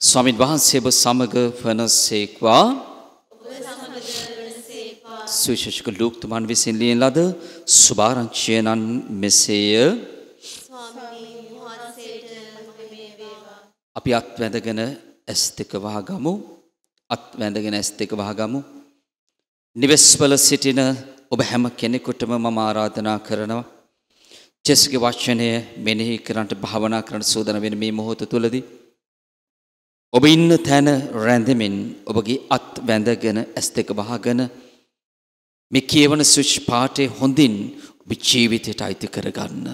ස්වාමින් වහන්සේ ඔබ සමග වනසේක්වා සුවිශේෂක ලූක්තුමන් විසින් ලියන ලද සුභාරංචියනන් මෙසේය අපි අත්වැඳගෙන ඇස් දෙක වහගමු අත්වැඳගෙන ඇස් දෙක වහගමු නිවෙස්වල සිටින ඔබ හැම කෙනෙකුටම මම ආරාධනා කරනවා චෙස්ගේ වචනය මෙනෙහි කරන්නට භාවනා කරන්න සූදානම් වෙන මේ මොහොත තුලදී ඔබ ඉන්න තැන රැඳෙමින් ඔබගේ අත් වැඳගෙන ඇස් දෙක බහගෙන මේ කියවන සුච් පාටේ හොඳින් ඔබ ජීවිතයට අයිති කරගන්න.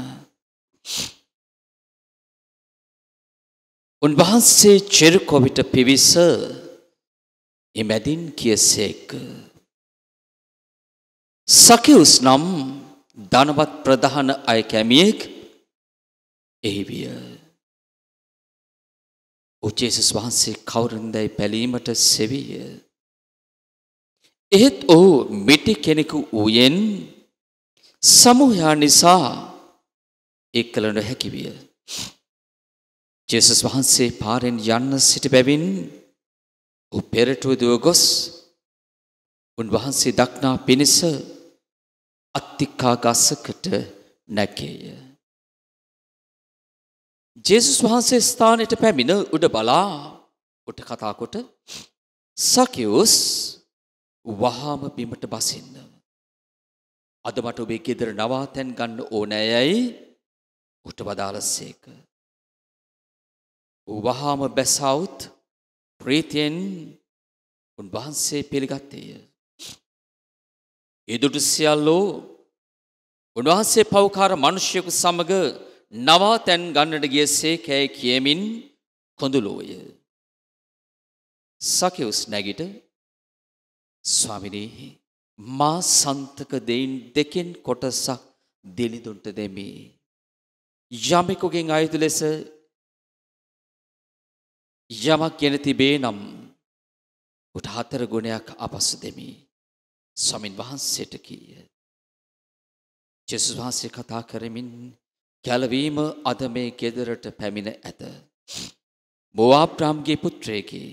උන්වහන්සේ චෙරුකොවිට පිවිස එමැදින් කියසේක. සකිවුස් නම් ධනවත් ප්‍රධාන අය කැමියෙක් එහි විය. උජේසුස් වහන්සේ කවුරුන්දැයි පැලීමට සෙවිය. එහෙත් ඔහු මිටි කෙනෙකු වූයෙන් සමූහයා නිසා එක් කළන හැකිවිය. ජෙසුස් වහන්සේ පාරෙන් යන්න සිට බැවින් පෙරටුවදුව ගොස් උන්වහන්සේ දක්නා පිණිස අත්තික්කා ගස්සකට නැකේය. ජෙසුස් වහන්සේ ස්ථානයට පැමිණ උඩ බලා ඔට කතාකොට සකයුස් වහාම බිමට බසින්න. අද මට ඔබේ ගෙදර නවාතැන් ගන්න ඕනෑයැයි උට වදාලස්සේක. වහාම බැසවුත් ප්‍රීතියෙන් උන්වහන්සේ පිළිගත්තේය. එදුට සියල්ලෝ උන්වහන්සේ පවකාර මනුෂ්‍යයකු සමඟ නවා තැන් ගන්නට ගිය සේකැයි කියමින් කොඳුලෝය. සකවුස් නැගිට ස්වාමිනීහි මා සන්තක දෙයින් දෙකෙන් කොටසක් දෙලිදුන්ට දෙමේ. යමෙකුගෙන් අයුතු ලෙස යමක් ගෙන තිබේ නම් උට හතර ගුණයක් අපස්සු දෙමි. ස්වමින් වහන්සේට කීය. ජෙසුස් වහන්සේ කතා කරමින් ගැලවීම අද මේ ගෙදරට පැමිණ ඇත. මෝවාප්‍රාම්ගේ පුත්‍රයකි.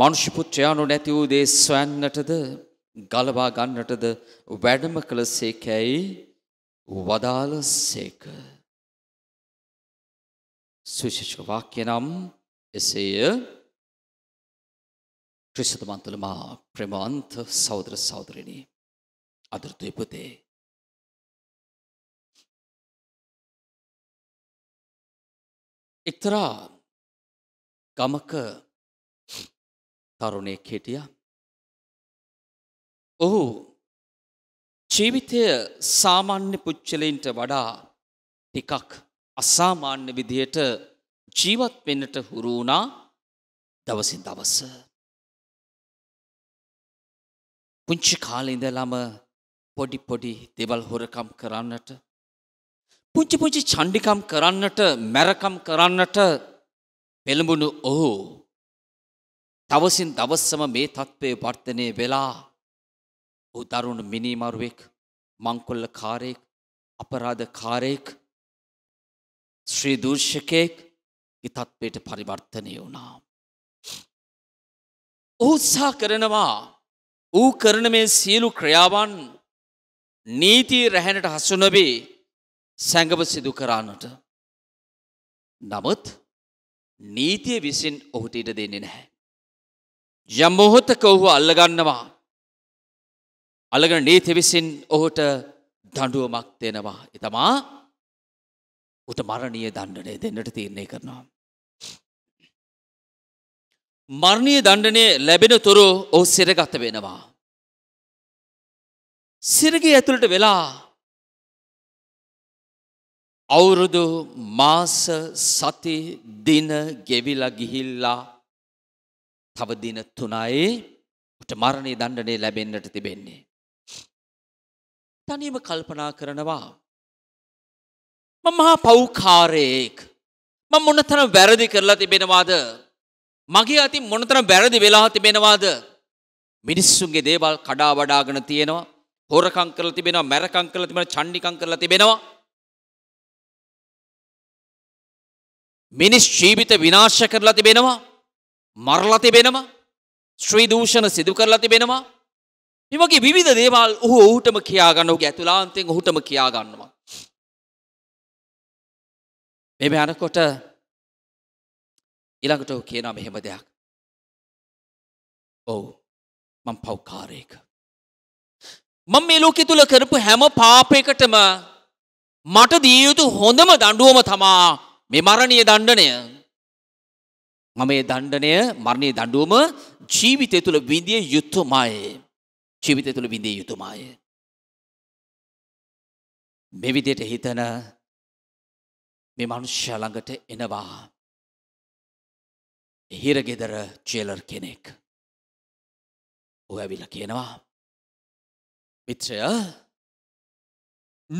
මනුෂ්‍යපුත්‍රයානු නැති වූ දේ ස්වයන්නටද ගලවා ගන්නටද වැඩම කළ සේකැයි වදාල සේක. සුශිෂවාක්‍ය නම් එසේය ක්‍රිෂතමන්තුල මා ප්‍රමාන්ත සෞදර සෞදරණී අදෘතු ඉපතේ. එක්තරා ගමක තරුණයෙක් හිටිය ඔහු ජීවිතය සාමාන්‍ය පුච්චලයින්ට වඩා ටිකක් අසාමාන්‍ය විදියට ජීවත් වෙන්නට හුරුුණා දවසින් දවස. පුංචි කාලඉඳලම පොඩි පොඩි දෙවල් හොරකම් කරන්නට පුංචි පුංචි චණ්ඩිකම් කරන්නට මැරකම් කරන්නට පෙළඹුණු ඔහු තවසින් දවස්සම මේ තත්ත්වය වර්තනය වෙලා ඔහු දරුණු මිනිමරුවෙක් මංකොල්ල කාරයෙක් අපරාධ කාරයෙක් ශ්‍රී දූර්ෂකයෙක් ඉතත්වයට පරිවර්තනය වුණා. උත්සා කරනවා ඌ කරන මේ සියලු ක්‍රියාවන් නීති රැහැනට හසුනබේ සැඟව සිදු කරන්නට. නමුත් නීතිය විසින් ඔහුට ඉට දෙන්නේ නැහැ. යම්මොහොතක ඔහු අල්ලගන්නවා. අලගෙන නීති විසින් ඔහුට දඩුවමක් දෙනවා. එතමා උට මරණය දණ්ඩනය දෙන්නට තීරණය කරනවා. මරණය දණ්ඩනය ලැබෙන තුරු ඔහු සිරගත වෙනවා. සිරගේ ඇතුළට වෙලා අවුරුදු මාස සති දින ගෙවිලා ගිහිල්ලා තව දින 3යි උට මරණේ දඬුවම ලැබෙන්නට තිබෙන්නේ. තනියම කල්පනා කරනවා මම මහා පෞකාරයෙක් මම මොනතරම් වැරදි කරලා තිබෙනවාද මගේ අතින් මොනතරම් වැරදි වෙලා තිබෙනවාද මිනිස්සුන්ගේ දේවල් කඩා වඩාගෙන තියෙනවා හොරකම් කරලා තිබෙනවා මැරකම් කරලා තිබෙනවා චණ්ඩිකම් කරලා තිබෙනවා මිනිස් ජීවිත විනාශ කරලා තිබෙනවා මරලා තිබෙනවා ශ්‍රී දූෂණ සිදු කරලා තිබෙනවා මේ වගේ විවිධ දේවල් ඔහු ඔහුටම කියා ගන්න ඔහුගේ ඇතුළාන්තයෙන් ඔහුටම කියා ගන්නවා මේ යනකොට ඊළඟට ඔහු කියනවා මෙහෙම දෙයක් ඔව් මම පෞකාරයක මම මේ ලෝකෙ තුල කරපු හැම පාපයකටම මට දිය යුතු හොඳම දඬුවම තමා මේ මරණීය දණ්ඩනය මම මේ දණ්ඩනය මරණීය දඬුවම ජීවිතය තුළ විඳිය යුතුමයි. ජීවිතය තුළ විඳිය යුතුමයි. මේ විදියට හිතන මේ මනුෂ්‍ය ළඟට එනවා. හිරගෙදර චේලර් කෙනෙක්. ඔය ඇවිල්ලා කියනවා මිත්‍රය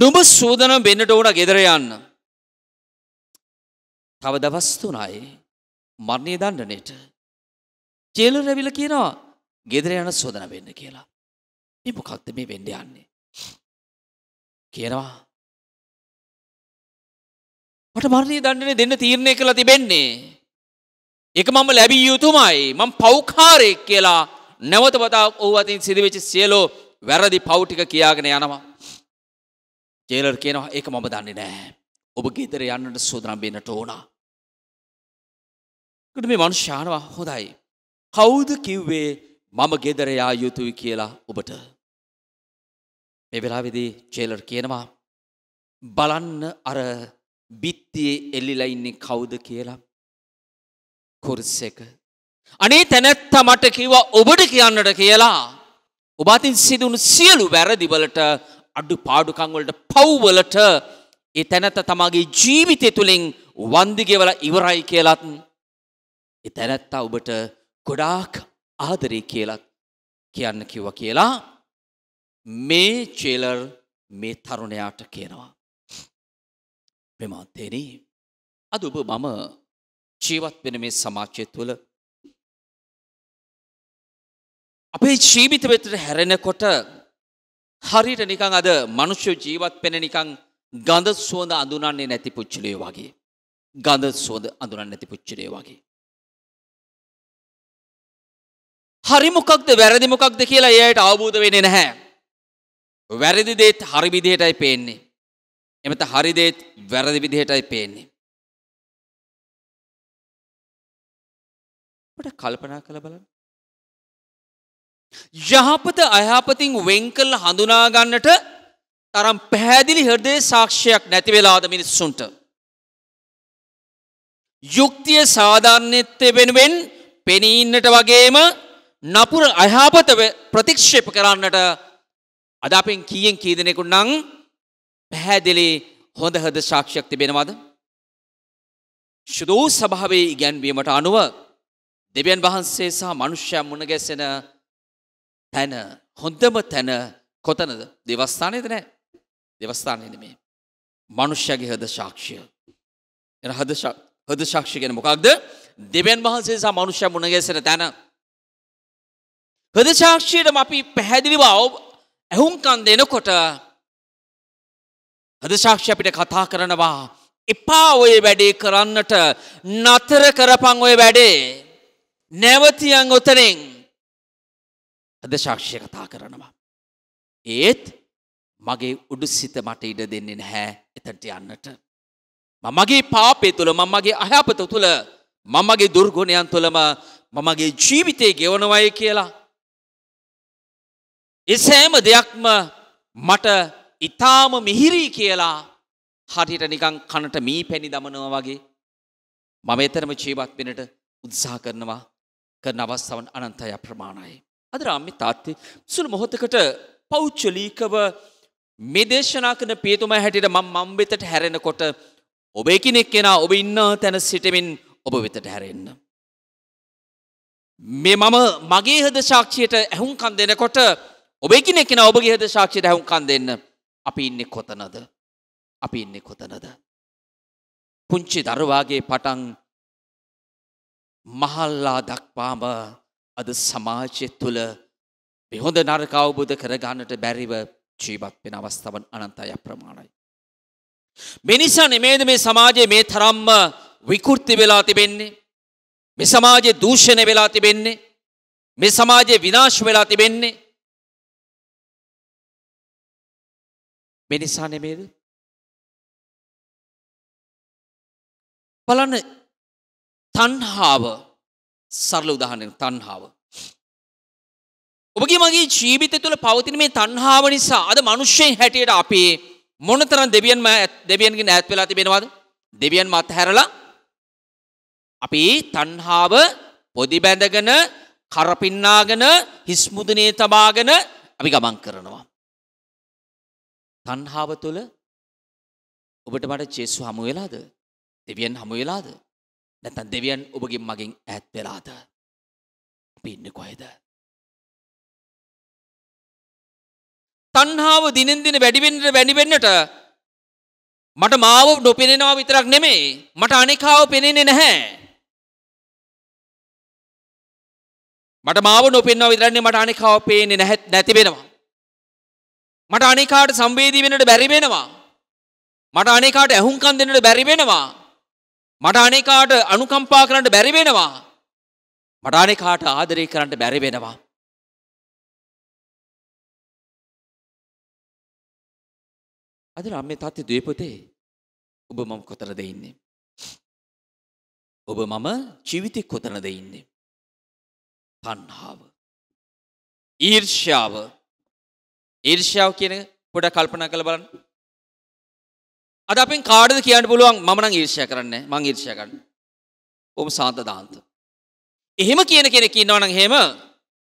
නුඹ සූදනම් වෙන්නට ඕන ගෙදර යන්න. තව දවස් තුනයි මරණය දණ්ඩනයට චේලු රැවිල කියනවා ගෙදර යන සෝදන වෙන්න කියලා. මේ මොකක්ද මේ වෙන්න යන්නේ. කියනවා මට මරණය දණ්ඩනය දෙන්න තීරණය කළා තිබෙන්නේ. එක මම ලැබිය යුතුමයි මම පෞකාරයෙක් කියලා නැවත වතාවක් ඔහු අතින් සිදුවෙච්ච සියලෝ වැරදි පෞටික කියාගෙන යනවා. ජේලර් කියනවා ඒක මම දන්නේ නෑ. ඔබ ගෙදර යන්නට සූදනම් වෙනට ඕනා. කට මේ මනුෂ්‍යානවා හොඳයි. කවුද කිව්වේ මම ගෙදරයා යුතුයි කියලා ඔබට. එවෙලාවෙදී චේලර් කියනවා බලන්න අර බිත්තියේ එල්ලිලා ඉන්නේ කවුද කියලා කුරුස්ස එක. අනේ තැනැත්ත මට කිව්වා ඔබට කියන්නට කියලා. ඔබාතින් සිදුුණු සියලු වැරදිවලට අඩු පාඩුකංවලට පව්වලට ඒ තැනැත්ත තමාගේ ජීවිතය තුළින් වන්දිගෙවල ඉවරයි කියලත් එ තැනැත්තා ඔබට ගොඩාක් ආදරේ කියලත් කියන්න කිව්ව කියලා මේ චේලර් මේ තරුණයාට කියනවා. ප්‍රමාත්තේනී අද ඔබ මම ජීවත් වෙන මේ සමාජය තුළ අපේ ජීවිත වෙතට හැරෙනකොට හරිට නිකං අද මනුෂ්‍ය ජීවත් පෙන නිකං ගඳ සුවඳ අඳුනන්නේ නැති පුච්චලේ වගේ. ගඳ සුවඳ අඳුනන්නේ නැති පුච්චලේ වගේ. හරි මොකක්ද වැරදි මොකක්ද කියලා එයට අවබෝධ වෙන්නේ නැහැ. වැරදි දේත් හරි විදිහටයි පේන්නේ. එමෙත හරි දේත් වැරදි විදිහටයි පේන්නේ. ඔබට කල්පනා කළ බලන්න. යහපත අයහපතින් වෙන් කළ හඳුනා ගන්නට තරම් පැහැදිලි හෘදේ සාක්ෂයක් නැති වෙලාද මිනිස්සුන්ට. යුක්තිය සාධාරණත්වය වෙනුවෙන් පෙනීන්නට වගේම නපුර අයහාපත ප්‍රතික්ෂේප කරන්නට අද අපෙන් කියෙන් කී දෙනෙකු නං පැහැදිලි හොඳ හද ශාක්ෂයක් තිබෙනවාද. ශුදූ සභාවේ ඉගැන්වීමට අනුව දෙවියන් වහන්සේ සහ මනුෂ්‍යයන් මුණ ගැසෙන තැන හොඳම තැන කොතනද දෙවස්ථානයද නෑ දෙවස්ථානය නෙමේ. මනුෂ්‍යගේ හද සාක්ෂිය. එන හද හද සාක්ෂිය ගැන මොකක්ද? දෙවියන් වහන්සේ සහ මනුෂ්‍යයා මුණ ගැසෙන තැන. හද සාක්ෂියටම අපි පැහැදිලිව ඇහුම්කන් දෙනකොට හද සාක්ෂිය අපිට කතා කරනවා එපා ඔය වැඩේ කරන්නට නතර කරපන් ඔය වැඩේ. නැවතියන් ඔතනෙන් අද ශක්ෂය කතා කරනවා. ඒත් මගේ උඩුසිත මට ඉඩ දෙන්නේ නැහැ එතට යන්නට. මමගේ පාපේ තුළ මමගේ අහ්‍යාපත තුළ මමගේ දුර්ගුණයන් තුළම මමගේ ජීවිතය ගෙවනවය කියලා. එසෑම දෙයක්ම මට ඉතාම මිහිරී කියලා හරිට නිකං කනට මී පැණි දමනවා වගේ මම එතරම ජීවත් වෙනට උත්සාහ කරනවා කරන අවස්ථාවන් අනන්තය ප්‍රමාණයි. අදරාමි තාත්ති සුළු මොහොතකට පෞච්චලීකව මේ දේශනා කරන පියතුම හැටියට මං මම් වෙතට හැරෙනකොට ඔබ කෙනෙක් කෙනා ඔබ ඉන්න තැන සිටමින් ඔබ වෙතට හැරෙන්න. මේ මම මගේ හද ශාක්ෂයට ඇහුම්කන් දෙනකොට ඔබ කෙනෙක් කෙන ඔබගේ හද ශාක්ෂයට ඇහුම්කන් දෙන්න අපි ඉන්නෙ කොතනද අපි ඉන්නෙ කොතනද. පුංචි දරවාගේ පටන් මහල්ලා දක්වාම අද සමාජය තුළ බෙහොඳ නරක අවබුධ කරගන්නට බැරිව ජීවත් වෙන අවස්ථාවන් අනන්තයි අප්‍රමාණයි. මෙනිසා නෙමේද මේ සමාජයේ මේ තරම්ම විකෘති වෙලා තිබෙන්නේ. මේ සමාජයේ දූෂණය වෙලා තිබෙන්නේ. මේ සමාජයේ විනාශ වෙලා තිබෙන්නේ. මෙනිසා නෙමේද? බලන්න තණ්හාව සරල උදාහරණයක් තණ්හාව ඔබගේ මගේ ජීවිතය තුළ පවතින මේ තණ්හාව නිසා අද මිනිස්සෙන් හැටියට අපි මොනතරම් දෙවියන්ම දෙවියන්ගෙන් ඈත් වෙලා තිබෙනවද? දෙවියන් මත හැරලා අපි තණ්හාව පොදි බැඳගෙන කරපින්නාගෙන හිස් මුදුනේ තබාගෙන අපි ගමන් කරනවා. තණ්හාව තුළ ඔබට මට ජේසු හමු වෙලාද? දෙවියන් හමු වෙලාද? නැත්නම් දෙවියන් ඔබගෙන් මගෙන් ඈත් වෙලාද? අපි ඉන්නේ කොහෙද? තන්හාාව දිනෙන්දින වැඩිවෙන්නට වැඩිවෙන්නට මට මාව නොපෙනෙනවා විතරක් නෙමේ මට අනෙකාව පෙනෙනෙ නැහැ. මට මාව නොපෙන්වා විතරන්නේ මට අනෙකාව පේනෙ නැහැත් නැති වෙනවා. මට අනෙකාට සම්බේදී වෙනට බැරිවෙනවා. මට අනෙකාට ඇහුම්කන් දෙන්නට බැරිවෙනවා. මට අනෙකාට අනුකම්පා කරන්නට බැරිවෙනවා. මට අනෙකාට ආදරය කරන්නට බැරිවෙනවා. අද රම්‍ය තාත්තේ දුවේ පුතේ ඔබ මම කොතනද ඉන්නේ? ඔබ මම ජීවිතේ කොතනද ඉන්නේ? තණ්හාව. ඊර්ෂ්‍යාව. ඊර්ෂ්‍යාව කියන පොඩක් කල්පනා කරලා බලන්න. අද අපෙන් කාටද කියන්න පුළුවන් මම නම් ඊර්ෂ්‍යා කරන්නේ මං ඊර්ෂ්‍යා කරන්නේ. ඔබ සාන්ත දාන්ත. එහෙම කියන කෙනෙක් ඉන්නවා නම් එහෙම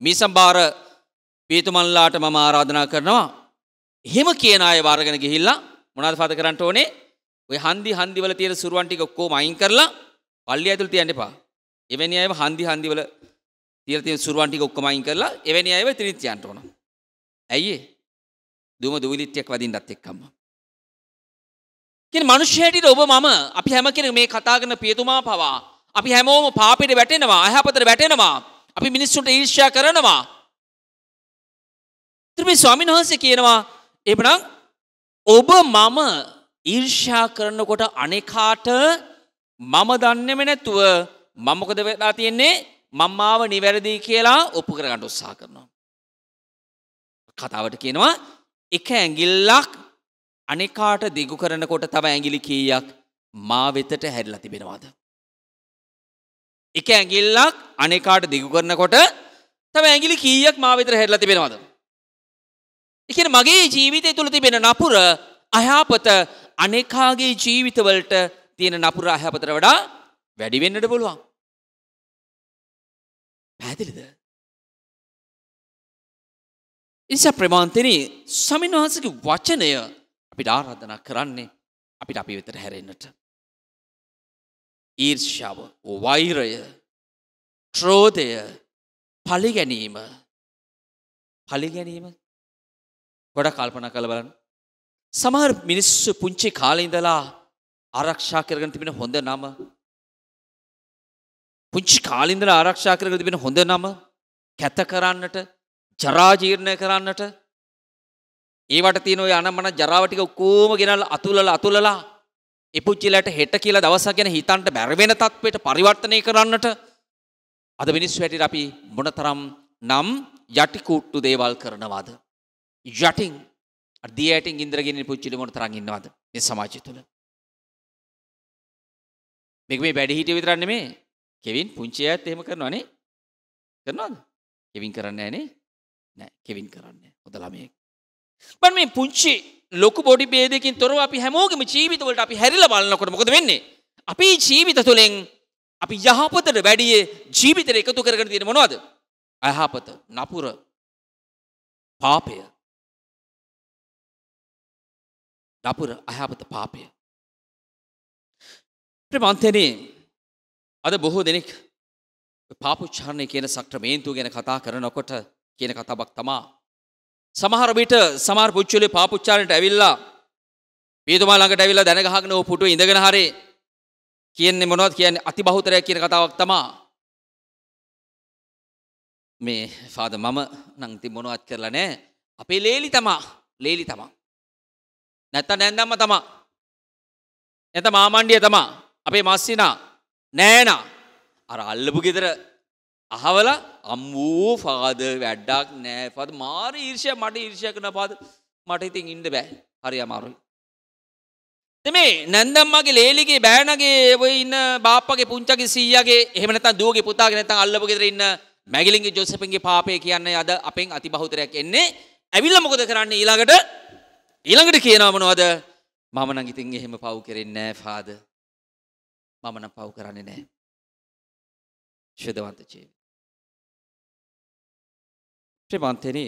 මේ සම්බාර පීතුමන්ලාට මම ආරාධනා කරනවා එහෙම කියන අය වාරගෙන ගිහිල්ලා මොනවද පද කරන්න ඕනේ? ඔය හන්දි හන්දිවල තියෙන සුරුවන් ටික ඔක්කොම අයින් කරලා පල්ලිය ඇතුළේ තියන්න එපා. එවැනි අයව හන්දි හන්දිවල තියලා තියෙන සුරුවන් ටික ඔක්කොම අයින් කරලා එවැනි අයව ඉතිරිත් තියන්න ඕන. ඇයි ඒ? දුම දුවිලිට්ටියක් වදින්නත් එක්කම. කියන්නේ මිනිස්සුන්ට ඔබ මම අපි හැම කෙනෙක් මේ කතා කරන පියතුමා පවා අපි හැමෝම පාපෙට වැටෙනවා අයහපතට වැටෙනවා අපි මිනිස්සුන්ට ඊර්ෂ්‍යා කරනවා ත්‍රිපි ස්වාමීන් වහන්සේ කියනවා එබනම් ඔබ මම ඊර්ෂා කරනකොට අනෙකාට මම දන්නෙම නැතුව මමකද වෙලා තියෙන්නේ මම්මාව නිවැරදි කියලා ඔප්පු කරගන්න උත්සා කරනවා. කතාවට කියනවා එක ඇඟිල්ලක් අනෙකාට දිගු කරනකොට තව ඇඟිලි කීයක් මා වෙතට හැරිලා තිබෙනවාද. එක ඇඟිල්ලක් අනෙකාට දිගු කරනකොට තව ඇඟිලි කීයක් මා වෙතට හැරිලා තිබෙනවාද. එකන මගේ ජීවිතය තුළ තිබෙන නපුර අයහපත අනෙකාගේ ජීවිතවලට තියෙන නපුර අයහපතර වඩා වැඩිවෙන්නට පුළුවන්. පැදිලිද. ඉනිසා ප්‍රමාන්තන සමින්වහන්සගේ වචනය අපිට ආරාධනා කරන්නේ අපිට අපි වෙතර හැරෙන්න්නට. ඊර්ෂාව වෛරය ට්‍රෝධය පලිගැනීම පලිගැනීම ගොඩක් කල්පනා කළ බලන්න. සමහර මිනිස්සු පුංචි කාලේ ඉඳලා ආරක්ෂා කරගෙන තිබෙන හොඳ නම පුංචි කාලේ ඉඳලා ආරක්ෂා කරගෙන තිබෙන හොඳ නම කැත කරන්නට ජරා ජීර්ණ කරන්නට ඒවට තියෙන ඔය අනම්මන ජරාව ටික ඔක්කොම ගෙනල්ලා අතුලලා අතුලලා ඒ පුච්චිලට හෙට කියලා දවසක් ගැන හිතන්න බැරි වෙන තත්වයට පරිවර්තනය කරන්නට අද මිනිස්සු හැටියට අපි මොනතරම් නම් යටි කූට්ටු දේවල් කරනවාද යටින් අදිය යටින් ඉන්ද්‍රගෙන පුච්චිලි මොන තරම් ඉන්නවද මේ සමාජය තුළ මේක මේ වැඩිහිටිය විතරක් නෙමේ කෙවින් පුංචි අයත් එහෙම කරනවා නේ කරනවද කෙවින් කරන්නේ නැහැ නේ නෑ කෙවින් කරන්නේ හොඳ ළමයෙක් මම මේ පුංචි ලොකු බොඩි ભેදයකින් තොරව අපි හැමෝගෙම ජීවිතවලට අපි හැරිලා බලනකොට මොකද වෙන්නේ අපේ ජීවිත තුළින් අපි යහපතට වැඩිය ජීවිතේ එකතු කරගෙන තියෙන මොනවද අයහපත නපුර පාපය නපුර අයහපත පාපය. ප්‍රමන්තනේ අද බොහෝ දෙනෙක් පාපුච්චාරණය කියන සක්‍රමේන්තුව ගැන කතා කරනකොට කියන කතාවක් තමා. සමහරවිට සමාර පුච්චලේ පාපුච්චාරණයට ඇවිල්ලා පීතුමා ළඟට ඇවිල්ලා දැනගහගෙන ඕ පුටුව ඉඳගෙන හරේ කියන්නේ මොනවද කියන්නේ අති බහුතරයක් කියන කතාවක් තමා. මේ ෆාද මම නංති මොනවත් කරලා නෑ අපේ ලේලි තමා ලේලි තමා නැත්තම් නැන්දම්ම තමා. නැත්නම් මාමණ්ඩිය තමා. අපේ මස්සිනා නෑනා. අර අල්ලපු ගෙදර අහවල අම්මෝ ෆාද වැඩක් නෑ ෆාද මාර ඊර්ෂ්‍ය මට ඊර්ෂ්‍ය කරන ෆාද මට ඉතින් ඉන්න බෑ. හරි අමාරුයි. මේ නැන්දම්මගේ ලේලිගේ බෑනගේ ඔය ඉන්න බාප්පගේ පුංචගේ සීයාගේ එහෙම නැත්නම් දුවගේ පුතාගේ නැත්නම් අල්ලපු ගෙදර ඉන්න මැගලින්ගේ ජොසපින්ගේ පාපේ කියන්නේ අද අපෙන් අතිබහුතරයක් එන්නේ. ඇවිල්ලා මොකද කරන්නේ ඊළඟට ඊළඟට කියනවා මොනවද? මම නම් ඉතින් එහෙම පව් කරෙන්නේ නැහැ ෆාද. මම නම් පව් කරන්නේ නැහැ. ශදවන්ත ජීවි. ශ්‍රමන්තේනි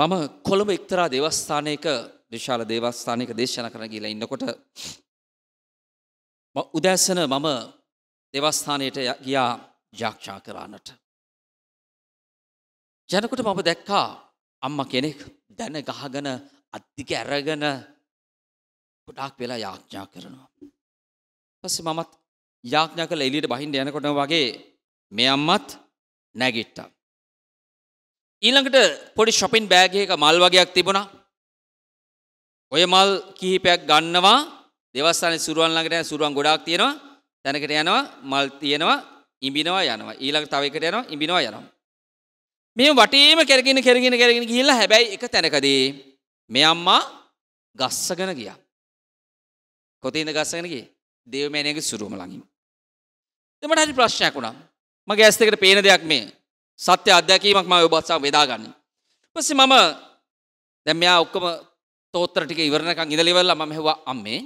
මම කොළඹ එක්තරා දේවස්ථානයක විශාල දේවස්ථානයක දේශනා කරන ගිහිලා ඉන්නකොට උදෑසන මම දේවස්ථානයට ගියා ජාක්ෂා කරන්නට. යනකොට මම දැක්කා අම්මා කෙනෙක් දැන ගහගෙන අත්තික ඇරගෙන ගොඩාක් වෙලා යාඥා කරනවා. පස්සේ මමත් යාඥා කළා එළියට බහින්න යනකොට වගේ මේ අම්මත් නැගිට්ටා. ඊළඟට පොඩි shopping bag එකක මල් වගේක් තිබුණා. ඔය මල් කිහිපයක් ගන්නවා. දෙවස්සානේ සුරුවන් ළඟට යන සුරුවන් ගොඩාක් තියෙනවා. තැනකට යනවා මල් තියෙනවා ඉඹිනවා යනවා. ඊළඟ තව එකට යනවා ඉඹිනවා යනවා. මේ වටේම කැරගෙන කෙරගෙන කරගෙන ගිහිල්ලා හැබැයි එක තැනකදී මේ අම්මා ගස්සගෙන ගියා. කොතේද ගස්සගෙන ගියේ? දේවමෑණියගේ සුරුවම ළඟින්. එතකොට හරි ප්‍රශ්නයක් වුණා. මගේ ඇස් දෙකට පේන දෙයක් මේ. සත්‍ය අත්දැකීමක් මම ඔබත් සමග බෙදාගන්නේ. ඊපස්සේ මම දැන් මෙයා ඔක්කොම තෝත්‍ර ටික ඉවරනකන් ඉඳලා ඉවරලා මම හෙව්වා අම්මේ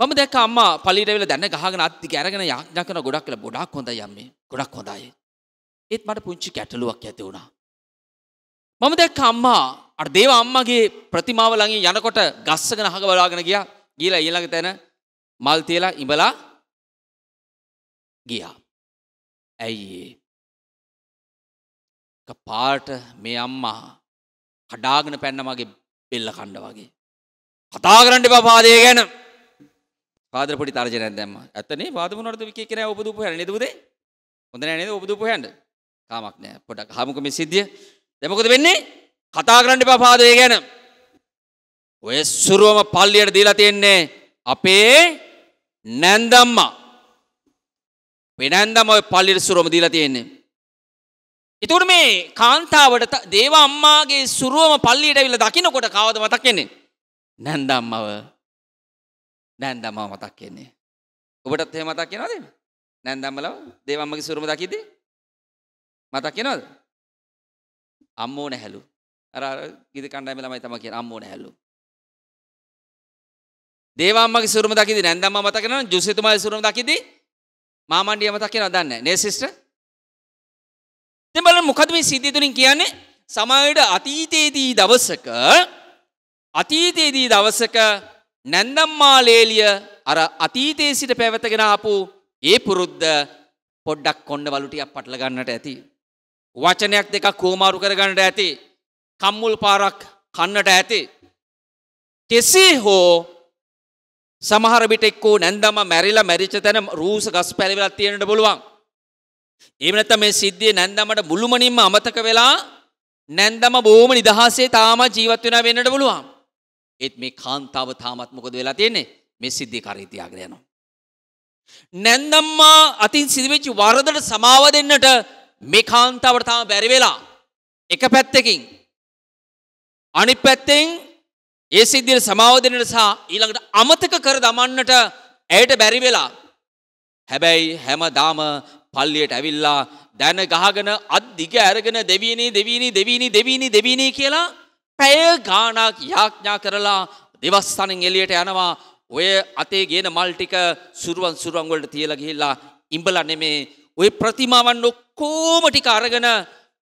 මම දැක්ක අම්මා පලියට වෙලා දැන්න ගහගෙන අත් දිග අරගෙන යාඥා කරන ගොඩක් කියලා ගොඩක් හොඳයි අම්මේ ගොඩක් හොඳයි ඒත් මට පුංචි ගැටලුවක් ඇති වුණා. මම දැක්ක අම්මා අර දේව අම්මගේ ප්‍රතිමාව ළඟින් යනකොට ගස්සගෙන අහක බලාගෙන ගියා. ගිහලා ඊළඟ තැන මල් තියලා ඉඹලා ගියා. ඇයි ඒ? කපාට මේ අම්මා කඩාගෙන පැන්න මගේ බෙල්ල කණ්ඩ වගේ. කතා කරන්න එපා පාදේ ගැන. පාදර පොඩි තර්ජනයක් දැම්මා. ඇත්තනේ පාද මොනවද විකේ කෙනා උපදූප හැන්නේ නේද උදේ? හොඳ නෑ නේද උපදූප හැන්නේ? කාමක් නෑ පොඩක් හමුකම සිද්ධිය දෙමකොද වෙන්නේ කතා කරන්න එපා පාදේ ගැන ඔය සුරුවම පල්ලියට දීලා තියෙන්නේ අපේ නැන්දම්මා වෙනන්දම ඔය පල්ලියට සුරුවම දීලා තියෙන්නේ ඉතුර මේ කාන්තාවට දේව අම්මාගේ සුරුවම පල්ලියට ඇවිල්ලා දකින්නකොට කවද මතක් වෙන්නේ නැන්දම්මව නැන්දම්මව මතක් වෙන්නේ ඔබටත් එහෙම මතක් වෙනවද නැන්දම්මලව දේව අම්මගේ සුරුවම දකිද්දී මතක් වෙනවද? අම්මෝ නැහැලු. අර අර ගිද කණ්ඩායමේ ළමයි තමයි කියන්නේ අම්මෝ නැහැලු. දේවාම්මගේ සුරුම දකිද්දි නැන්දම්මා මතක වෙනවද? ජුසිතුමාගේ සුරුම දකිද්දි මාමණ්ඩිය මතක් වෙනවද දන්නේ නැහැ. නේ සිස්ටර්? දැන් බලන්න මොකද මේ සිද්ධිය තුලින් කියන්නේ? සමාජයේ අතීතයේදී දවසක අතීතයේදී දවසක නැන්දම්මා ලේලිය අර අතීතයේ සිට පැවතගෙන ආපු ඒ පුරුද්ද පොඩ්ඩක් කොණ්ඩ වලු ටිකක් පටල ගන්නට ඇති. වචනයක් දෙකක් කෝමාරු කරගන්නට ඇති කම්මුල් පාරක් කන්නට ඇති. කෙසේ හෝ සමහරවිට එක්කෝ නැන්දම මැරිලා මැරිච තැන රූස ගස් පැලවෙලා තියෙනට පුළුවන්. එහෙම නැත්නම් මේ සිද්ධිය නැන්දමට මුළුමනින්ම අමතක වෙලා නැන්දම බොහොම නිදහසේ තාම ජීවත් වෙනා වෙන්නට පුළුවන්. ඒත් මේ කාන්තාව තාමත් මොකද වෙලා තියෙන්නේ? මේ සිද්ධිය කරේ තියාගෙන යනවා. නැන්දම්මා අතින් සිදුවෙච්ච වරදට සමාව දෙන්නට මේ කාන්තාවට තාම බැරි වෙලා එක පැත්තකින් අනිත් පැත්තෙන් ඒ සිද්ධියට සමාව දෙන්නට සහ ඊළඟට අමතක කර දමන්නට ඇයට බැරි වෙලා හැබැයි හැමදාම පල්ලියට ඇවිල්ලා දැන ගහගෙන අත් දිග අරගෙන දෙවියනේ දෙවියනේ දෙවියනේ දෙවියනේ දෙවියනේ කියලා පැය ගාණක් යාඥා කරලා දෙවස්තනෙන් එළියට යනවා ඔය අතේ ගේන මල් ටික සුරුවන් සුරුවන් වලට තියලා ගිහිල්ලා ඉඹලා නෙමේ ඔය ප්‍රතිමාවන් ඔක්කෝම ටික අරගෙන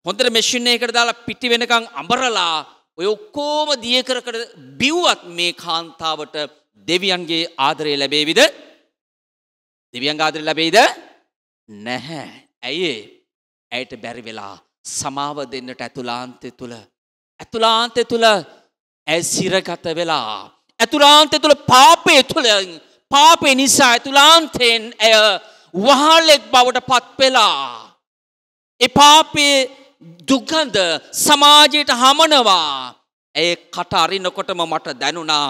හොඳට මැෂින් එකකට දාලා පිටි වෙනකන් අඹරලා ඔය ඔක්කොම දිය කර කර බිව්වත් මේ කාන්තාවට දෙවියන්ගේ ආදරය ලැබේවිද? දෙවියන්ගේ ආදරය ලැබෙයිද? නැහැ. ඇයි ඇයට බැරි වෙලා සමාව දෙන්නට ඇතුලාන්තය තුල ඇතුලාන්තය තුල ඇය සිරගත වෙලා ඇතුලාන්තය තුල පාපය තුල පාපය නිසා ඇතුලාන්තයෙන් ඇය වහලෙක් බවට පත්වෙලා එපාපේ දුගඳ සමාජයට හමනවා ඇය කට අරිනකොටම මට දැනුණා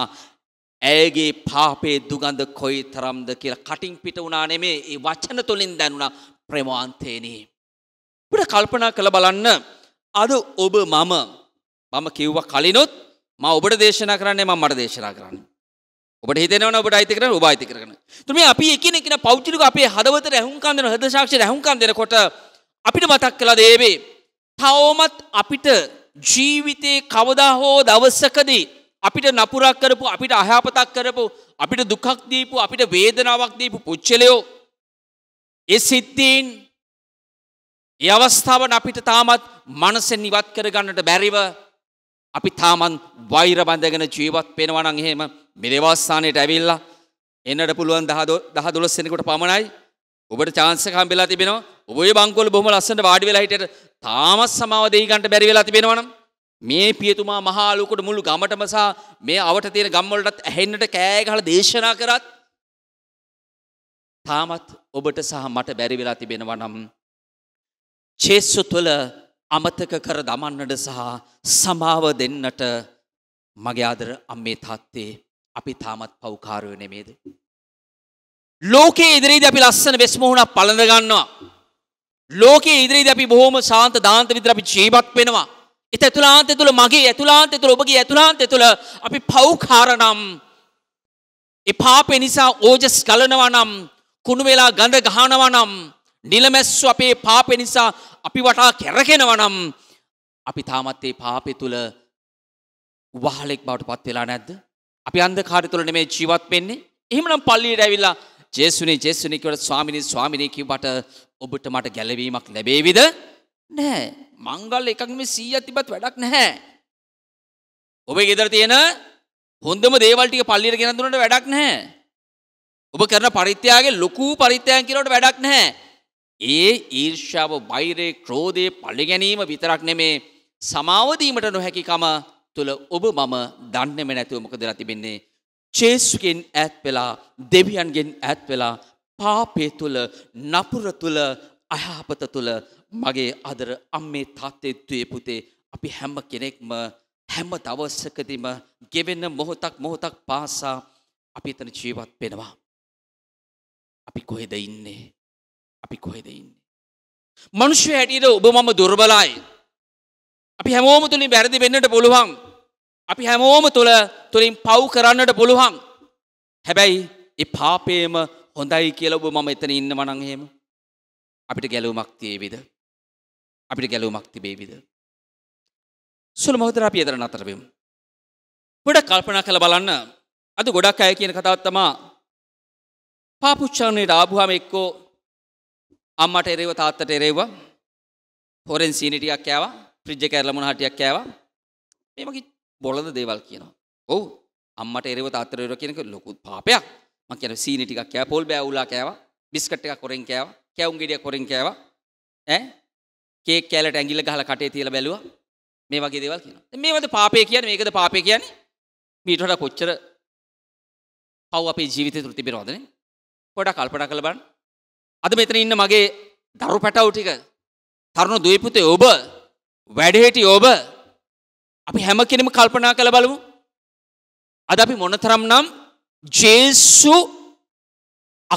ඇයගේ පාපේ දුගඳ කොයි තරම්ද කියලා කටින් පිට වුණා නෙමේ ඒ වචන තුලින් දැනුණා ප්‍රමාන්තේනී පුඩ කල්පනා කළ බලන්න අද ඔබ මම මම කිව්ව කලිනුත් මා ඔබට දේශනා කරන්නේ මම මට දේශනා කරන්නේ ඔබට හිතනවන ඔබට අයිති කරන ඔබ අයිති කරන. එතකොට මේ අපි එකිනෙකින පෞද්ගලික අපේ හදවතට ඇහුම්කන් දෙන හෘද සාක්ෂියට ඇහුම්කන් දෙනකොට අපිට මතක් කළා දේ මේ තවමත් අපිට ජීවිතේ කවදා හෝ දවසකදී අපිට නපුරක් කරපු අපිට අයහපතක් කරපු අපිට දුකක් දීපු අපිට වේදනාවක් දීපු පුච්චලයෝ ඒ සිද්ධීන් ඒ අවස්ථාවන් අපිට තාමත් මනසෙන් ඉවත් කරගන්නට බැරිව අපි තාමන් වෛර බඳගෙන ජීවත් වෙනවා නම් එහෙම මේ දේවස්ථානයට ඇවිල්ලා එන්නට පුළුවන් 10 12 සෙනෙකුට පමණයි ඔබට chance එක හම්බෙලා තිබෙනවා. ඔබ ওই බංකුවල බොහොම ලස්සනට වාඩි වෙලා හිටියට තාමත් සමාව දෙයි ගන්න බැරි වෙලා තිබෙනවා නම් මේ පියතුමා මහා ලෝකෙට මුළු ගමටම සහ මේ අවට තියෙන ගම්වලටත් ඇහෙන්නට කෑ ගහලා දේශනා කරත් තාමත් ඔබට සහ මට බැරි වෙලා තිබෙනවා නම් චේසු තුළ අමතක කර දමන්නට සහ සමාව දෙන්නට මගේ ආදර අම්මේ තාත්තේ අපි තාමත් පෞකාරය නෙමේද. ලෝකයේ ඉදිරියේ අපි ලස්සන වෙස් මුහුණක් පළඳ ගන්නවා. ලෝකයේ ඉදිරියේ අපි බොහොම ශාන්ත දාන්ත විතර අපි ජීවත් වෙනවා. ඒත ඇතුළාන්තය තුළ මගේ ඇතුළාන්තය තුළ ඔබගේ ඇතුළාන්තය තුළ අපි පෞකාර නම් ඒ පාපේ නිසා ඕජස් ගලනවා නම් කුණු වෙලා ගඳ ගහනවා නම් නිලමැස්සු අපේ පාපෙ නිසා අපි වටා කැරගෙනවනම් අපි තාමත් ඒ පාපෙ තුල වහලෙක් බවට පත් වෙලා නැද්ද? අපි අන්ධකාරය තුල නෙමෙයි ජීවත් වෙන්නේ. එහෙමනම් පල්ලියට ඇවිල්ලා ජේසුනි ජේසුනි කියලා ස්වාමිනේ ස්වාමිනේ කියවට ඔබට මට ගැලවීමක් ලැබේවිද? නෑ. මංගල් එකක් මේ 100ක් තිබත් වැඩක් නැහැ. ඔබේ ගෙදර තියෙන හොඳම දේවල් ටික පල්ලියට ගෙනත් දුන්නට වැඩක් නැහැ. ඔබ කරන පරිත්‍යාගයේ ලොකු පරිත්‍යාගයක් කියලාට වැඩක් නැහැ. ඒ ඊර්ෂාව බෛරේ ක්‍රෝධය පලිගැනීම විතරක් නෙමේ සමාවදීමට නොහැකිකම තුළ ඔබ මම දන්නෙම නැතිව මොකදලා තිබෙන්නේ. චේසුගෙන් ඇත් වෙලා දෙවියන්ගෙන් ඇත් වෙලා පාපේ තුළ නපුර තුළ අයහපත තුළ මගේ අදර අම්මේ තාත්තෙත්තුවේ පුතේ අපි හැම්ම කෙනෙක්ම හැම්ම දවස්සකදිම ගෙවෙන්න මොහොතක් මොහොතක් පාසා අපි එතන ජීවත් වෙනවා. අපි කොහෙද ඉන්නේ. අපි කොහෙද ඉන්නේ. මනුෂ්‍ය හැටියට ඔබ මම දුර්බලයි. අපි හැමෝම තුළින් බැරදි වෙන්නට පුළුවන්. අපි හැමෝම තුළ තුළින් පව් කරන්නට පුළුවන්. හැබැයි ඒ පාපේම හොඳයි කියලා ඔබ මම එතන ඉන්න මනං එහෙම. අපිට ගැලුමක් තියේවිද. අපිට ගැලුමක් තිබේවිද. සුළු මොහොතර අපි එතන නතර වෙමු. ගොඩක් කල්පනා කරලා බලන්න. අද ගොඩක් අය කියන කතාවක් තමයි පාප උච්චාරණයට ආපුවාම එක්කෝ අම්මට එරෙව තාත්තට එරෙව හොරෙන් සීනිටියක් කෑවා ෆ්‍රිජ්ජ කැරලමුණ හටියක් කෑවා මේ වගේ බොලඳ දේවල් කියනවා ඔව් අම්මට එරෙව තාත්තට එරෙව කියනක ලොකු පාපයක් මං කියන සීනි ටිකක් කෑවා පොල් බෑ උලා කෑවා බිස්කට් එකක් හොරෙන් කෑවා කැවුම් ගෙඩියක් හොරෙන් කෑවා ඈ කේක් කෑලට ඇඟිල්ල ගහලා කටේ තියලා බැලුවා මේ වගේ දේවල් කියනවා මේවද පාපය කියන්නේ මේකද පාපය කියන්නේ මීට වඩා කොච්චර පව් අපේ ජීවිතය තුළ තිබෙනවද නේ පොඩක් කල්පනා කරලා බලන්න අද මෙතන ඉන්න මගේ දරු පැටව් ටික තරුණ දුවපුතේ ඔබ වැඩහෙටි ඔබ අපි හැම කෙනෙම කල්පනා කළ බලමු අද අපි මොනතරම් නම් ජේසු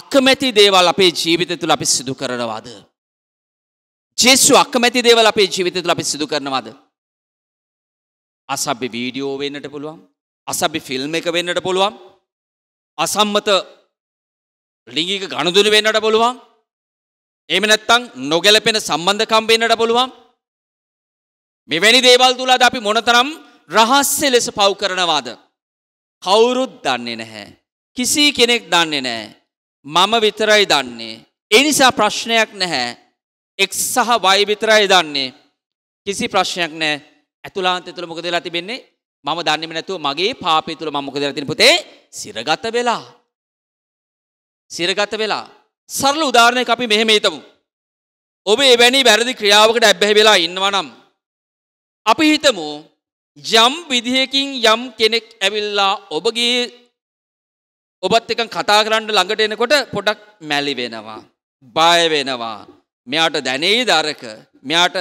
අකමැති දේවල් අපේ ජීවිත තුළ අපි සිදු කරනවාද ජෙස්සු අකමැති දේවල් අපේ ජීවිත තුළ අපි සිදු කරනවාද අසභ්‍ය වීඩියෝ වෙන්නට පුළුවන් අසභ්‍ය ෆිල්ම් එක වෙන්නට පුළුවන් අසම්මත ලිංගික ගණදුන වෙන්නට පුළුවන් එහෙම නැත්නම් නොගැලපෙන සම්බන්ධකම් වෙන්නට පුළුවන්. මෙවැනි දේවල් තුල අද අපි මොනතරම් රහස්‍ය ලෙස පව් කරනවාද? කවුරුත් දන්නේ නැහැ. කිසි කෙනෙක් දන්නේ නැහැ. මම විතරයි දන්නේ. ඒ නිසා ප්‍රශ්නයක් නැහැ. x සහ y විතරයි දන්නේ. කිසි ප්‍රශ්නයක් නැහැ. ඇතුළාන්තය තුල මොකද වෙලා තිබෙන්නේ? මම දන්නේම නැතුව මගේ පාපය තුල මම මොකද වෙලා තියෙන පුතේ? සිරගත වෙලා. සිරගත වෙලා. සරල උදාරණය අපි මෙහෙම හිතමු. ඔබ එවැනි වැරදි ක්‍රියාවකට ඇබ්බැහි වෙලා ඉන්නවා නම් අපි හිතමු යම් විදිහකින් යම් කෙනෙක් ඇවිල්ලා ඔබගේ ඔබත් එකන් කතා කරන්න ළඟට එනකොට පොඩක් මැලි වෙනවා බය වෙනවා මෙයාට දැනෙයි දරක මෙයාට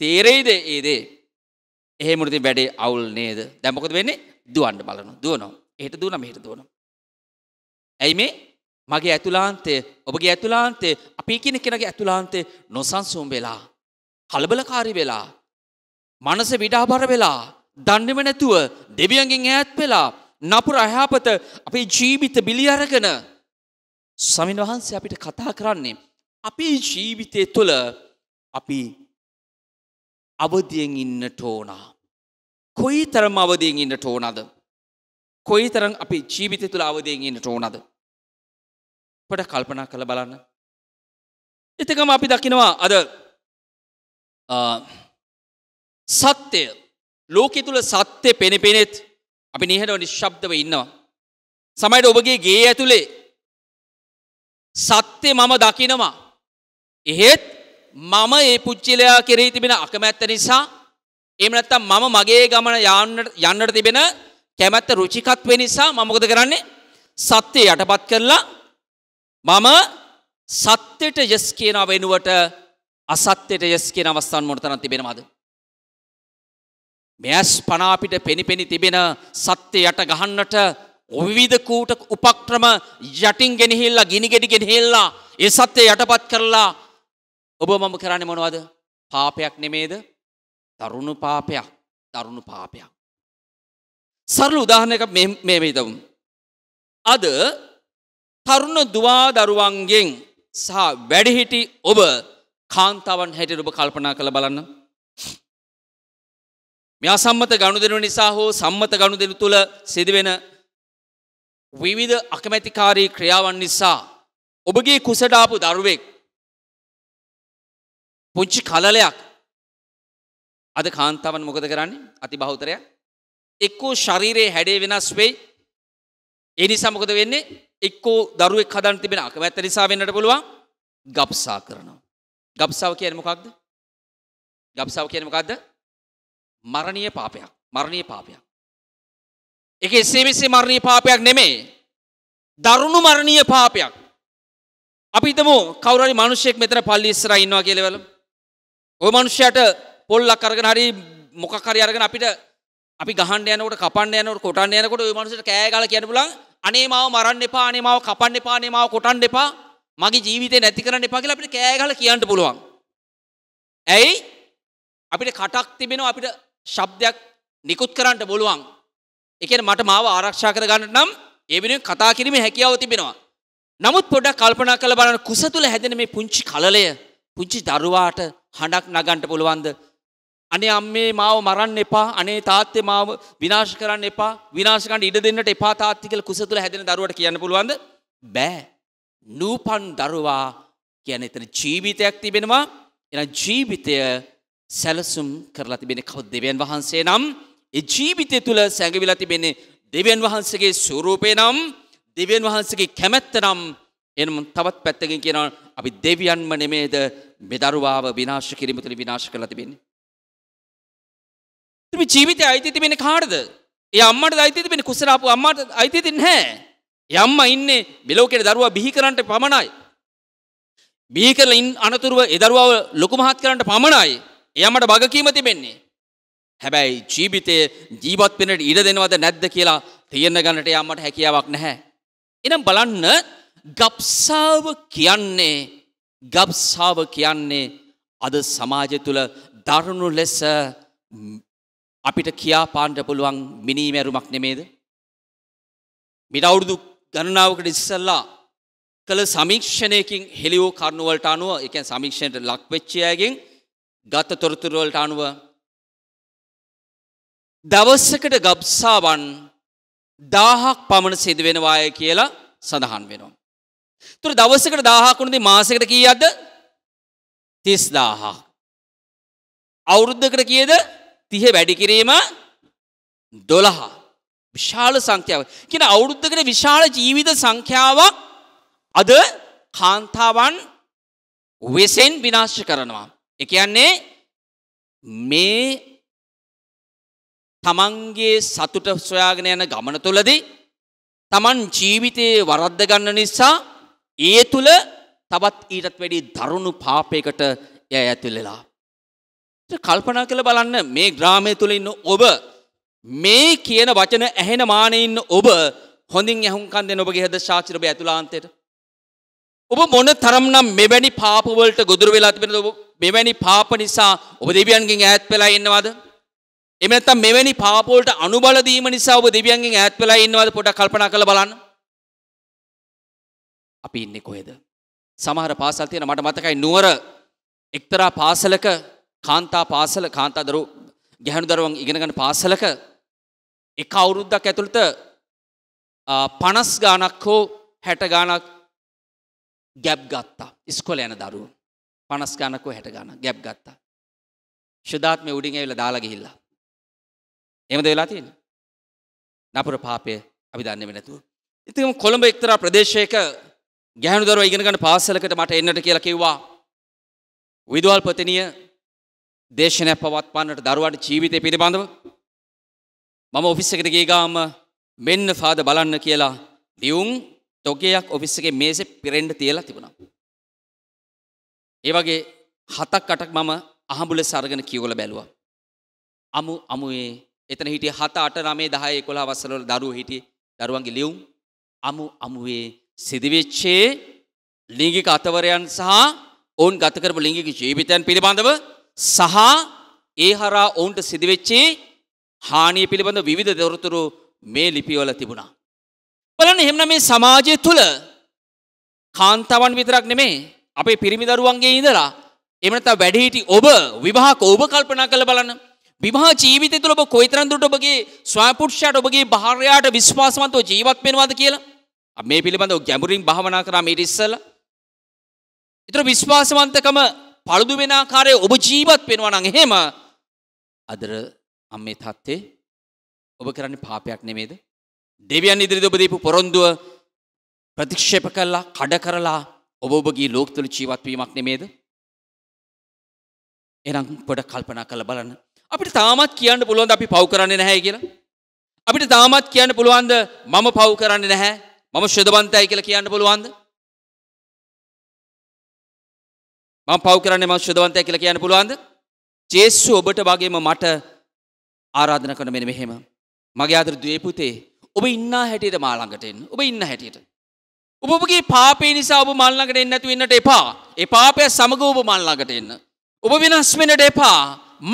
තේරෙයිද ඒ දේ එහෙම උනති වැඩේ අවුල් නේද දැන් මොකද වෙන්නේ දුවන්න බලනවා දුවනවා එහෙට දුවනවා මෙහෙට දුවනවා ඇයි මේ මගේ ඇතුලාන්තය ඔබගේ ඇතුලාන්තේ අපි කියන කෙනගේ ඇතුලාන්තේ නොසන්සුම් වෙලා. කලබලකාරි වෙලා. මනස විඩාබර වෙලා දන්නම නැතුව දෙවියන්ගෙන් ඈත් වෙලා නපුර අයහපත අපේ ජීවිත බිලි අරගෙන සමින් වහන්සේ අපිට කතා කරන්නේ. අපේ ජීවිතය තුළ අපි අවධියෙන් ඉන්න ටෝනා. කොයි තරම් අවධියෙන් ඉන්න ටෝනද. කොයි තරම් අපි ජීවිතය තුළ අවධියෙන් ඉන්න ටෝනද. පොට කල්පනා කළ බලන්න. එතකම අපි දකිනවා අද සත්‍යය ලෝකෙ තුළ සත්‍යය පෙනපෙනෙත් අපි නිහට නිශ්ශබ්දව ඉන්නවා. සමයිට ඔබගේ ගේ ඇතුළේ සත්‍යය මම දකිනවා. එහෙත් මම ඒ පුච්චිලයා කෙරෙහි තිබෙන අකමැත්ත නිසා එමනත්තම් මම මගේ ගමන යන්නට තිබෙන කැමැත්ත රුචිකත්වේ නිසා මමකොද කරන්නේ සත්‍යය යටපත් කරලා මම සත්‍යයට යස් කියන වෙනුවට අසත්‍යයට යස් කියන අවස්ථාන් මොනතරම් තිබෙනවද? මෙස් පණ අපිට පෙනිපෙනි තිබෙන සත්‍ය යට ගහන්නට විවිධ කූට උපක්‍රම යටින් ගෙනහිල්ලා ගිනි ගෙඩි ගෙනහිල්ලා ඒ සත්‍ය යටපත් කරලා ඔබ මම කරන්නේ මොනවද? පාපයක් නෙමේද? තරුණු පාපයක්. තරුණු පාපයක්. සරල උදාහරණයක් මේ මේ දවම්. අද තරුණ දවා දරුවන්ගෙන් සහ වැඩහිටි ඔබ කාන්තාවන් හැට ඔබ කල්පනා කළ බලන්න. මෙයා සම්මත ගණු දෙනු නිසා හෝ සම්මත ගණු දෙනු තුළ සිදුවෙන විවිධ අකමැතිකාරී ක්‍රියාවන් නිසා ඔබගේ කුසඩාපු දරුවෙක් පුංචි කලලයක් අද කාන්තාවන් මොකද කරන්නේ අති බහුතරයක් එක්කෝ ශරීරයේ හැඩේ වෙනස් වෙයි එනි සමකද වෙන්නේ එක්කෝ දරුවෙක් හදන් තිබෙන අකමැත්ත නිසා වෙන්නට පුළුවන් ගබ්සා කරනවා. ගබ්සාව කියන්නේ මොකක්ද? ගබ්සාව කියන්නේ මොකක්ද? මරණීය පාපයක්. මරණීය පාපයක්. ඒක එසේ මෙසේ මරණීය පාපයක් නෙමෙයි. දරුණු මරණීය පාපයක්. අපි හිතමු කවුරු හරි මිනිහෙක් මෙතන පල්ලි ඉස්සරහා ඉන්නවා කියලා වලම. ওই මිනිහයාට පොල්ලක් අරගෙන හරි මොකක් හරි අරගෙන අපිට අපි ගහන්න යනකොට කපන්න යනකොට කොටන්න යනකොට ওই මිනිහට කෑ ගාලා කියන්න පුළුවන් අනේ මාව මරන්න එපා අනේ මාව කපන්න එපා අනේ මාව කොටන්න එපා මගේ ජීවිතේ නැති කරන්න එපා කියලා අපිට කෑ ගහලා කියන්න පුළුවන්. ඇයි? අපිට කටක් තිබෙනවා අපිට ශබ්දයක් නිකුත් කරන්න පුළුවන්. ඒ කියන්නේ මට මාව ආරක්ෂා කරගන්න නම් ඒ වෙනුවෙන් කතා කිරීමේ හැකියාව තිබෙනවා. නමුත් පොඩ්ඩක් කල්පනා කරලා බලන්න කුස තුල හැදෙන මේ පුංචි කලලය පුංචි දරුවාට හඬක් නගන්න පුළුවන්ද? අනේ අම්මේ මාව මරන්න එපා අනේ තාත්තේ මාව විනාශ කරන්න එපා විනාශකන්ට ඉඩ දෙන්නට එපා තාත්ති කියලා කුස තුළ හැදෙන දරුවට කියන්න පුළුවන්ද බෑ නූපන් දරුවා කියන එතන ජීවිතයක් තිබෙනවා එහෙනම් ජීවිතය සැලසුම් කරලා තිබෙන්නේ කවුද දෙවියන් වහන්සේ නම් ඒ ජීවිතය තුළ සැඟවිලා තිබෙන්නේ දෙවියන් වහන්සේගේ ස්වරූපේ නම් දෙවියන් වහන්සේගේ කැමැත්ත නම් එනම් තවත් පැත්තකින් කියනවා අපි දෙවියන්ම නෙමේද මේ දරුවාව විනාශ කිරීම තුළ විනාශ කරලා තිබෙන්නේ තිබි ජීවිතය අයිති තිබෙන කාටද? ඒ අම්මට අයිති තිබෙන කුසල ආපු අම්මට අයිති දෙන්නේ නැහැ. ඒ අම්මා ඉන්නේ මෙලෝකේ දරුවා බිහි කරන්නට පමණයි. බිහි කරලා ඉන් අනතුරුව ඒ දරුවාව ලොකු මහත් කරන්නට පමණයි. ඒ අම්මට බගකීම තිබෙන්නේ. හැබැයි ජීවිතයේ ජීවත් වෙන්නට ඉඩ දෙනවද නැද්ද කියලා තියෙන්න ගන්නට ඒ අම්මට හැකියාවක් නැහැ. එහෙනම් බලන්න ගබ්සාව කියන්නේ ගබ්සාව කියන්නේ අද සමාජය තුල දරුණු ලෙස අපිට කියා පාන්ට පුළුවන් මිනීමැරුමක් නෙමේද. මිට අවුරුදු ගණනාවකට ඉස්සල්ලා කළ සමීක්ෂණයකින් හෙලිවෝ කරුණුවලට අනුව එක සමීක්ෂණයට ලක්වෙච්චයගෙන් ගත තොරතුරුවලට අනුව. දවස්සකට ගබ්සාවන් දාහක් පමණ සිදුවෙනවාය කියලා සඳහන් වෙනවා. තුර දවස්සකට දාහකුණද මාසකට කී අද තිස් දාහා. අවුරුද්ධකට කියද තිහ වැඩි කිරීම දොළහා විශාල සංඛ්‍යාව කියන අවුරුද්ධකට විශාල ජීවිත සංඛ්‍යාවක් අද කාන්තාවන් වෙසෙන් විනාශ කරනවා. එකයන්නේ මේ තමන්ගේ සතුට සොයාගෙන යන ගමන තුළදී තමන් ජීවිතයේ වරද්දගන්න නිසා ඒ තුළ තවත් ඊටත් වැඩි දරුණු පාපයකට යැ ඇතුළෙලා. කල්පනා කළ බලන්න මේ ග්‍රාමය තුළ ඉන්න ඔබ මේ කියන වචන ඇහෙන මානඉන්න ඔබ හොඳින් ඇහුන්කන් දෙ ඔබගේ හද ශාචරභ ඇතුලාන්තයට. ඔබ මොන තරම්නම් මෙවැනි පාපවලට ගොදුර වෙලා තිබෙන ඔබ මෙවැනි පාප නිසා ඔබ දෙවියන්ගෙන් ඈත් වෙලා ඉන්නවද? එහෙම නැත්නම් මෙවැනි පාපවලට අනුබල දීම නිසා ඔබ දෙවියන්ගෙන් ඈත් වෙලා ඉන්නවද පොඩ්ඩක් කල්පනා කරලා බලන්න. අපි ඉන්නේ කොහෙද? සමහර පාසල් තියෙන මට මතකයි නුවර එක්තරා පාසලක කාන්තා පාසල කාන්තා දරු ගැහණු දරුවන් ඉගෙනගන්න පාසලක එක අවුරුද්දක් ඇතුළත පනස් ගානක් හෝ හැට ගානක් ගැබ් ගත්තා ඉස්කොල යන දරුවන් පනස් ගානක් හෝ හැට ගානක් ගැබ් ගත්තා ශුදාත්ම උඩින් ඇවිල්ලා දාලා ගිහිල්ලා එහෙමද වෙලා තියෙන්නේ නපුර පාපය අපි දන්නේ නැතුව ඉතින් කොළඹ එක්තරා ප්‍රදේශයක ගැහණු දරුවා ඉගෙන ගන්න පාසලකට මට එන්නට කියලා කිව්වා විදුහල්පතිනිය දේශනය පවත්වන්නට දරුවට ජීවිතය පිළිබඳව. මම ඔෆිස්සකටගේ ගාම මෙන්න පාද බලන්න කියලා දියුම් තොගයක් ඔෆිස්සගේ මේසෙ පිරෙන්ඩ තියලා තිබුණා. ඒවගේ හතක් අටක් මම අහඹුල සර්ගන කියවල බැලවා. අමු අමුේ එතන හිටිය හත අට නමේ දහය කොලා වස්සලවල දරුව හිටිය දරුවන්ගේ ලියුම් අමු අමුවේ සිදිවෙච්චේ ලිංගික අතවරයන් සහ ඔවුන් ගතකරපු ලිංගික ජීවිතයන් පිළිබඳව සහ ඒ හරා ඔවුන්ට සිදිවෙච්චේ හානිය පිළිබඳ විධ දොරතුරු මේ ලිපිවල තිබුණා. බලන්න හෙමන මේ සමාජය තුළ කාන්තාවන් විතරක් නෙමේ අපේ පිරිමිදරුවන්ගේ ඉඳලා එමනත වැඩහිටි ඔබ විවාහක ඔබ කල්පනා කළ බලන්න විවාහ ජීවිතය තුළ ඔබ කොයිතරන්දුට ඔබගේ ස්වයපුරුෂයාට ඔබගේ භාර්යාට විශ්වාසවන්තව ජීවත් වෙනවාද කියලා මේ පිළිබඳව ගැඹුරින් භාවනා කරා මේ ඉස්සෙල්ලා ඊතර විශ්වාසවන්තකම පළුදු වෙන ආකාරයේ ඔබ ජීවත් වෙනවා නම් එහෙම අදර මම මේ தත්තේ ඔබ කරන්නේ පාපයක් නෙමෙයිද? දෙවියන් ඉදිරියේ ඔබ දීපු පොරොන්දුව ප්‍රතික්ෂේප කළා, කඩ කරලා ඔබ ඔබගේ ලෝක තුල ජීවත් වීමක් නෙමෙයිද? එහෙනම් පොඩ කල්පනා කරලා බලන්න. අපිට තාමත් කියන්න පුළුවන්ද අපි පව් කරන්නේ නැහැ කියලා? අපිට තාමත් කියන්න පුළුවන්ද මම පව් කරන්නේ නැහැ? මම ශ්‍රදවන්තයි කියලා කියන්න පුළුවන්ද? ම පව් කරන්න ම ශුදවන්තය කියල කියන්න පුළුවන්ද ජෙස්සු ඔබට වගේම මට ආරාධන කන මෙෙන මෙහෙම මගේ අදර දවේපුතේ ඔබ ඉන්න හැටියට මාළඟටෙන් ඔබ ඉන්න හැටියට ඔබගේ පාපේ නිසා ඔබ මල්ලඟට එන්නැතු වෙන්නට එපා එ පාපය සමඟ ඔබ මල්ලාඟට එන්න ඔබ වෙනස් වෙනට එපා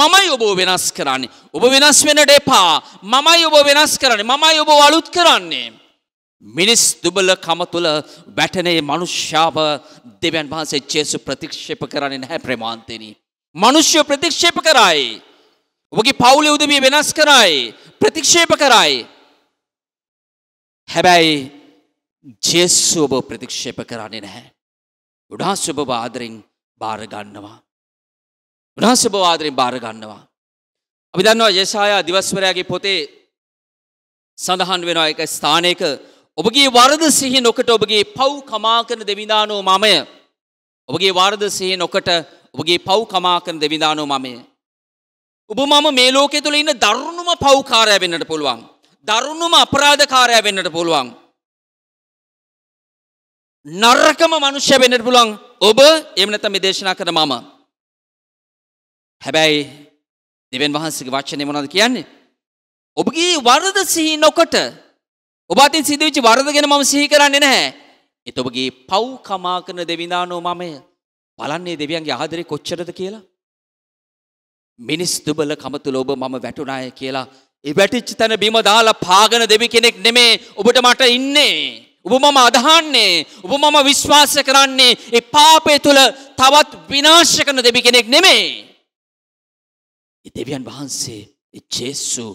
මමයි ඔබ වෙනස් කරන්නේ ඔබ වෙනස් වෙනට එපා මමයි ඔබ වෙනස් කරන්නේ මමයි ඔබ වලුත් කරන්නේ මිනිස් දුබල කම තුළ වැටනේ මනුෂ්‍යාව දෙවන් වහන්සේ චේසු ප්‍රතික්ෂප කරන්නේ නැහැ ප්‍රමාන්තෙනී. මනුෂ්‍ය ප්‍රතික්ෂේප කරයි. ඔබගේ පවුලෙ උදමිය වෙනස් කරයි ප්‍රතික්ෂේප කරයි. හැබැයි ජෙස්සු ඔබ ප්‍රතික්ෂේප කරන්නේ නැහැ. උඩහස් ඔබ ආදරෙන් බාරගන්නවා. උඩහස් ඔබ ආදරෙන් බාරගන්නවා. අපි දන්නවා යසායා දිවස්වරයාගේ පොතේ සඳහන් වෙනවා එක ස්ථානයක ඔබගේ වර්ද සිහි නොකට ඔබගේ පව් කමාකන දෙවිධානෝ මමය. ඔබගේ වර්ද සහි නොකට ඔබගේ පව් කමාකන දෙවිධානෝ මමය. ඔබ මම මේ ලෝකෙ තුළ ඉන්න දරුණුම පව්කාරය වෙන්නට පුළුවන්. දරුණුම අපරාධකාරය වෙන්නට පුළුවන්. නර්රකම මනුෂ්‍ය වෙන්නට පුළුවන් ඔබ එමනතම දේශනා කර මම. හැබැයි දෙවන් වහන්සේගේ වචනය මොනද කියන්නේ. ඔබගේ වර්ද සිහි නොකට ඔබාතින් සිදුවිචි වරදගෙන මම සිහි කරන්නේ නැහැ. ඒත් ඔබගේ පව් කමා කරන දෙවිඳානෝ මමය. බලන්නේ දෙවියන්ගේ ආදරේ කොච්චරද කියලා. මිනිස් දුබල කම තුල ඔබ මම වැටුණාය කියලා ඒ වැටිච්ච තැන බිම දාලා පාගන දෙවි කෙනෙක් නෙමේ ඔබට මට ඉන්නේ. ඔබ මම අදහන්නේ ඔබ මම විශ්වාස කරන්නේ ඒ පාපය තුළ තවත් විනාශ කරන දෙවි කෙනෙක් නෙමේ. ඒ දෙවියන් වහන්සේ ඒ ජේසු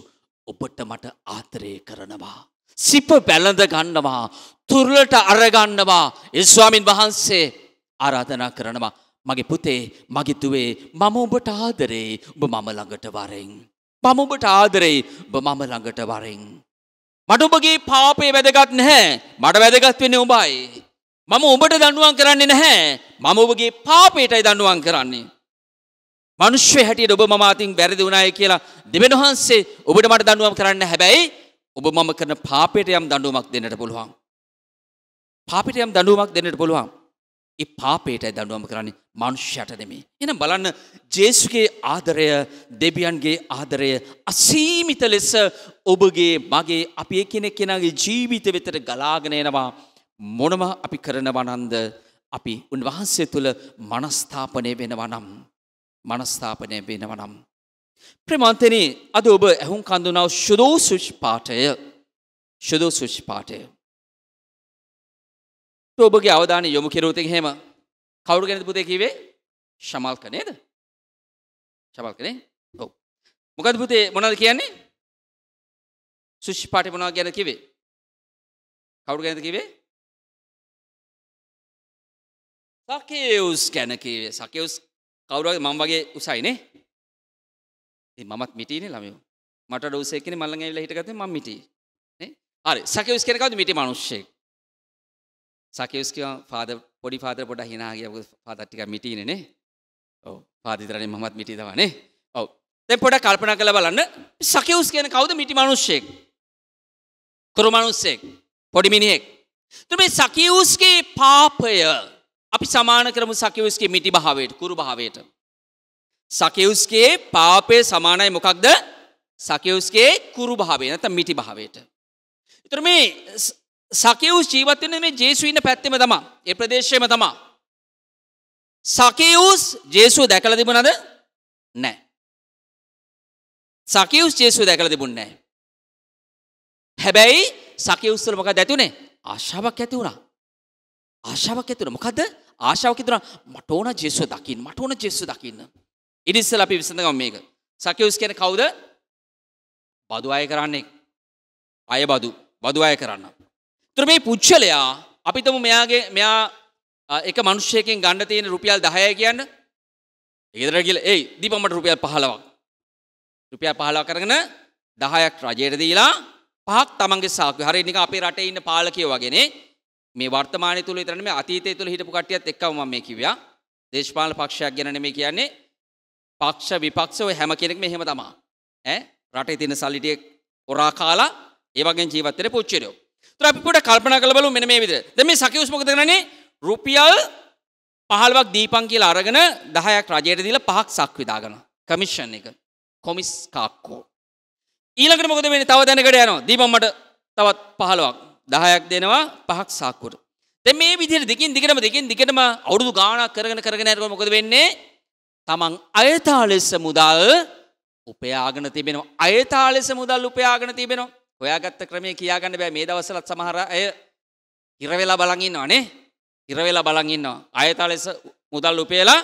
ඔබට මට ආතරය කරනවා. සිප පැළඳ ගන්නවා. තුරලට අරගන්නවා. ඉස්වාමින් වහන්සේ ආරාධනා කරනවා. මගේ පුතේ මගේ දුවේ මම ඔබට ආදරේ ඔබ මම ළඟට වරෙන්. මම ඔබට ආදරේ ඔබ මම ළඟට වරෙන්. මට ඔබගේ පාපේ වැදගත් නැහැ. මට වැදගත් වෙන්නේ ඔබයි. මම ඔබට දඬුවම් කරන්නේ නැහැ. මම ඔබගේ පාපේටයි දඬුවම් කරන්නේ. මනුෂ්‍ය හැටියට ඔබ මම අතින් වැරදි වුණාය කියලා දෙවෙනි වහන්සේ ඔබට මට දඬුවම් කරන්න හැබැයි ඔබ මම කරන පාපයට යම් දඩුවමක් දෙන්නට පුළුවන්. පාපිට යම් දඩුවමක් දෙන්නට පුළුවන්. ඒ පාපේටයි දඩුවම කරන්නේ මනුෂ්‍යයට දෙමේ. එනම් බලන්න ජේසුගේ ආදරය දෙවියන්ගේ ආදරය අසීමිත ලෙස ඔබගේ මගේ අපි ඒ කෙනෙක් කෙනගේ ජීවිත වෙතට ගලාගෙනයනවා මොනම අපි කරනවනන්ද අපි උන්වහන්සේ තුළ මනස්ථාපනය වෙනවනම් මනස්ථාපනය වෙනවනම්. ප්‍රමන්තන අද ඔබ ඇහුම් කඳුනාව ශුදෝ සුෂ් පාටය ශුදෝ සුෂ් පාටය. ඔබගේ අවධාන යොමු කිරවති හෙම කවරු ගැනද පුතේ කිවේ ශමල් කනේද ශමල් කනේ ඔව මොකද පුතේ මොනද කියන්නේ සුෂ් පාටය මොනා ගැන කිවේ කවරු ගැනද කිවේ සකයවස් ගැන කිවේ සකයවස් කවුරුවගේ මං වගේ උසයිනේ ඉතින් මමත් මිටිනේ ළමයෝ. මට ඩෝසෙක් කෙනෙක් මල්ලන් ඇවිල්ලා හිටගත්තේ මම මිටි. නේ? හරි. සකියුස් කෙනෙක් කවුද මිටි මිනිස්සෙක්. සකියුස් කියවා ෆාදර් පොඩි ෆාදර් පොඩ හිනා ගියා. ෆාදර් ටිකක් මිටිනේ නේ. ඔව්. ෆාදර් ඉතරනේ මමත් මිටි තමයි නේ. ඔව්. දැන් පොඩක් කල්පනා කරලා බලන්න සකියුස් කියන කවුද මිටි මිනිස්සෙක්? කුරු මිනිස්සෙක්. පොඩි මිනිහෙක්. එතකොට මේ සකියුස්ගේ පාපය අපි සමාන කරමු සකියුස්ගේ මිටි භාවයට කුරු භාවයට. සකයුස්ගේ පාපය සමානයි මොකක්ද සකයුස්ගේ කුරු භාවේ නැත මිටි භාවයට. ඉතුර මේ සකයවුස් ජීවත්වන මේ ජේසුවන්න පැත්තෙම තමා ඒ ප්‍රදේශයම තමා. සකයවුස් ජේසුව දැකල තිබුණද නෑ. සකවුස් ජේසුව දැකල තිබුන්නෑ. හැබැයි සකයවුස්සල මොක දැතිවුණේ ආශාවක් ඇති වුණා. ආශාවක් ඇතුර මොකද ආශාවක තුර මටඕන ජෙසු දකිින් මටඕන ජෙසු දකින්න. ඉරිස්සල අපි විසඳගම මේක. සකයුස් කියන කවුද? බදු අය කරන්නේ. අය බදු බදු අය කරන්න. ඒතර මේ පුච්චලයා අපි තමු මෙයාගේ මෙයා එක මිනිස්සෙකින් ගන්න තියෙන රුපියල් 10යි කියන්න. ඊදර කියලා එයි දීපම්මට රුපියල් 15ක්. රුපියල් 15 කරගෙන 10ක් රජයට දීලා පහක් තමන්ගේ සාක්කුවේ. හරිය නිකන් අපේ රටේ ඉන්න පාලකයෝ වගේනේ. මේ වර්තමානය තුළ විතරනේ මේ අතීතය තුළ හිටපු කට්ටියත් එක්කම මම මේ කිව්වා. දේශපාලන පක්ෂයක් ගැන නෙමෙයි කියන්නේ පක්ෂ විපක්ෂ ඔය හැම කෙනෙක්ම එහෙම තමා. ඈ රටේ තියෙන සල්ලි ටික හොරා කාලා ඒ වගේ ජීවත් වෙන පුච්චරයෝ. ඒතර අපි පොඩ්ඩක් කල්පනා කරලා බලමු මෙන්න මේ විදිහට. දැන් මේ සකියුස් මොකද කරන්නේ? රුපියල් 15ක් දීපන් කියලා අරගෙන 10ක් රජයට දීලා 5ක් සක් විදා ගන්නවා. කමිෂන් එක. කොමිස් කාක්කෝ. ඊළඟට මොකද වෙන්නේ? තව දැනකට යනවා. දීපන් මට තවත් 15ක් 10ක් දෙනවා 5ක් සාක්කුවට. දැන් මේ විදිහට දෙකින් දිගටම දෙකින් දිගටම අවුරුදු ගාණක් කරගෙන කරගෙන යනකොට මොකද වෙන්නේ? තමන් අයතා ලෙස මුදල් උපයාගෙන තිබෙනවා අයතා ලෙස මුදල් උපයාගෙන තිබෙනවා ඔයාගත්ත ක්‍රමය කියාගන්න බෑ මේ දවසලත් සමහර අය ඉරවෙලා බලඟන්නවා නේ ඉරවෙලා බලඟන්නවා අයතා ලෙස මුදල් උපේලා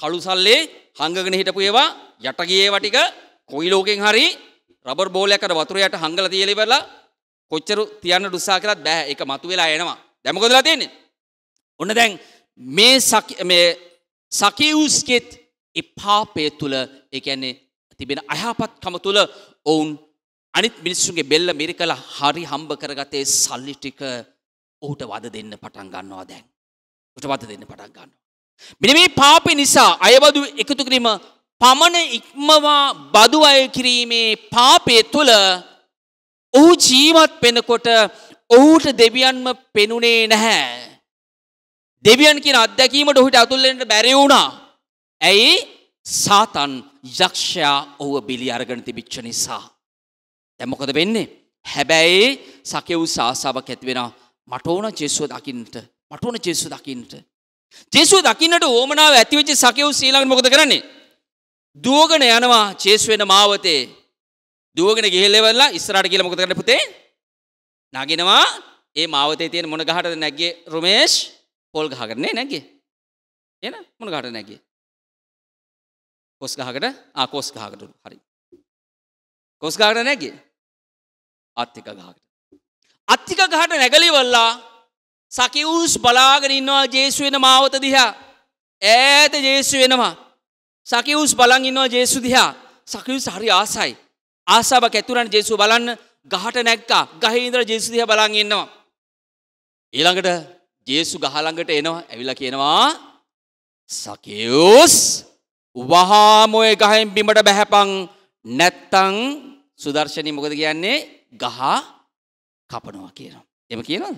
කළුසල්ලේ හංගගෙන හිටපු ඒවා යටගියේ වටික කොයි ලෝකෙන් හරි රබර් බෝලයකට වතුරයට හංගල තියලිබලා කොච්චරු තියන්න ඩුස්සා කරත් බෑ එක මතු වෙලා එනවා දැමකොදලා තියෙන්නේ ඔන්න දැන් මේ සකිවුස්කෙත් ඒ පාපය තුළ ඒ කියන්නේ තිබෙන අයහපත්කම තුළ ඔවුන් අනිත් මිනිස්සුන්ගේ බෙල්ල මිරිකලා හරි හම්බ කරගත්තේ සල්ලි ටික ඔහුට වද දෙන්න පටන් ගන්නවා දැන්. ඔහුට වද දෙන්න පටන් ගන්නවා. මෙන්න මේ පාපේ නිසා අයබදු එකතු කිරීම පමණ ඉක්මවා බදු අය කිරීමේ පාපය තුළ ඔහු ජීවත් වෙනකොට ඔහුට දෙවියන්ම පෙනුනේ නැහැ. දෙවියන් කියන අත්දැකීමට ඔහුට ඇතුල් වෙන්න බැරි වුණා. ඇයි සාතන් යක්ෂයා ඔහුව බිලි අරගෙන තිබිච්ච නිසා. දැමොකද වෙන්නේ. හැබැයි සකෙව් සාසාවක් ඇතිවෙන මටඕන ජෙස්සුව දකින්නට මටඕන ජෙස්සු දකින්නට. ජෙසු දකින්නට ඕමනාව ඇතිවෙච්ච සකෙව් සීලඟ මොකද කරන්නේ. දුවගන යනවා චේස්වෙන මාවතේ දුවගෙන ගෙල්ලෙවල්ලා ඉස්රට කියල මොකද කරන පුතේ නගෙනවා ඒ මාවතේ තියෙන මොන ගහට නැගේ රුමේෂ් පොල් ගහ කරන්නේ නැගේ එන මොන ගහට නැගේ කොස් ගහකට ආකෝස් ගහකටු හරි කොස් ගහකට නැගේ අත්තික ගහකට අත්තික ගහට නැගලිවල්ලා සකිවුස් බලාගෙන ඉන්නවා ජේසු වෙන මාවත දිහා ඈත ජේසු වෙනවා සකිවුස් බලන් ඉන්නවා ජේසු දිහා සකිවුස් හරි ආසයි ආසාවක් ඇතුරන් ජේසු බලන්න ගහට නැක්කා ගහහින්දර ජේසු දිහා බලන් ඉන්නවා ඊළඟට ජේසු ගහළඟට එනවා ඇවිල්ලා කියනවා සකිවුස් වහාම ඔය ගහෙන් බිමට බැහැපන් නැත්තං සුදර්ශනී මොකද කියන්නේ ගහ කපනවා කියනවා. එම කියනවද?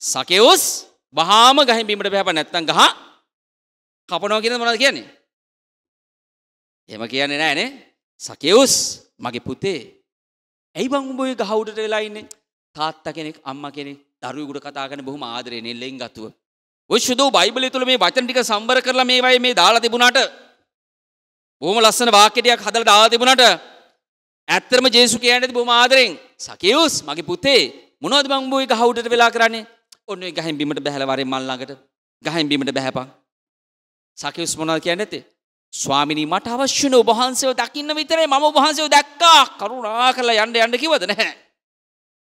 සකෙවුස් වහාම ගහෙන් බිමට බැහැපන් නැත්තං ගහ කපනවා කියනද මොනවද කියන්නේ? එහෙම කියන්නේ නැහැ නේ. සකෙවුස් මගේ පුතේ ඇයි බං උඹ ඔය ගහ උඩට වෙලා ඉන්නේ? තාත්තා කෙනෙක් අම්මා කෙනෙක් දරුවෙකුට කතා කරන බොහොම ආදරේ නෙල්ලෙන් ගතුව. ඔය සුදෝ බයිබලය තුළ මේ වචන ටික සම්බර කරලා මේවයි මේ දාලා තිබුණාට බොහොම ලස්සන වාක්‍ය ටිකක් හදලා දාලා තිබුණාට ඇත්තටම ජේසු කියන්නේ බොහොම ආදරෙන් සකේවුස් මගේ පුතේ මොනවද මං බෝ එක හවුඩට වෙලා කරන්නේ ඔන්න ඒ ගහෙන් බිමට බහැලා වරෙන් මල් ළඟට ගහෙන් බිමට බහැපන් සකේවුස් මොනවද කියන්නේ නැත්තේ ස්වාමිනී මට අවශ්‍ය නේ ඔබ වහන්සේව දකින්න විතරයි මම ඔබ වහන්සේව දැක්කා කරුණා කරලා යන්න යන්න කිව්වද නැහැ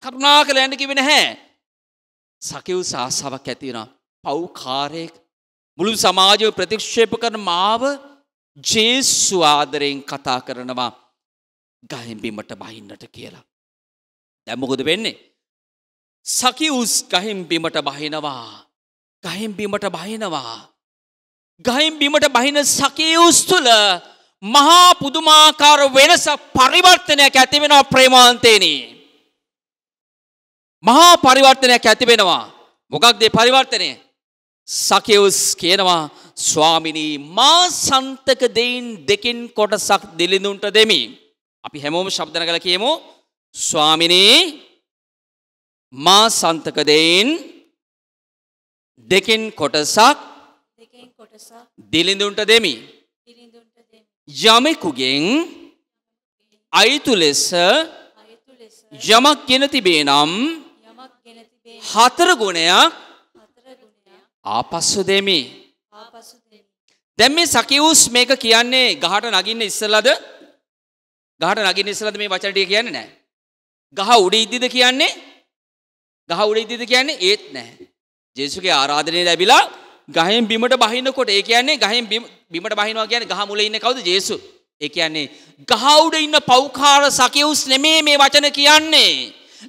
කරුණා කරලා යන්න කිව්වේ නැහැ සකේවුස් ආසාවක් ඇති වෙනවා පෞකාරයෙක් මුළු සමාජව ප්‍රතික්ෂේප කරන මාව ජේසු ආදරයෙන් කතා කරනවා ගහිම්බිමට බහින්නට කියලා. දැමකොද වෙන්නේ. සකිවුස් ගහිම්බිමට බහිනවා ගහිම්බිමට බහිනවා. ගහිම්බිමට බහින සකයවුස් තුළ මහා පුදුමාකාර වෙනස පරිවර්තනයක් ඇතිවෙනවා ප්‍රේමාන්තේනී. මහා පරිවර්තනයක් ඇතිබෙනවා මොකක්දේ පරිවර්තනය සකයවුස් කියනවා ස්වාමිනී මා සන්තක දෙයින් දෙකින් කොටසක් දිලිඳුන්ට දෙමි. අපි හැමෝම ශබ්දන කළ කියමු ස්වාමිනී මා සන්තක දෙයින් දෙකින් කොටසක් දිලිඳුන්ට දෙමි. යමෙකුගෙන් අයිතු ලෙස යමක් ගෙන තිබේ නම් හතර ගුණයක් ආපස්සු දෙමි දැම් මේ සකිවුස් මේක කියන්නේ ගහට නගින්න ඉස්සලද ගහට නගින්න ඉස්සලද මේ වචනටිය කියන්න නෑ ගහ උඩ ඉද්දිද කියන්නේ ගහ උඩ ඉද්දිද කියන්නේ ඒත් නැහැ ජේසුගේ ආරාධනය ලැබිලා ගහෙන් බිමට බහින්නකොට ඒ කියන්නේ ගහෙන් බිමට බහිනවා කියන්නේ ගහ මුල ඉන්න කවුද ජේසුස් ඒ කියන්නේ ගහ උඩ ඉන්න පෞකාර සකියුස් නෙමේ මේ වචන කියන්නේ.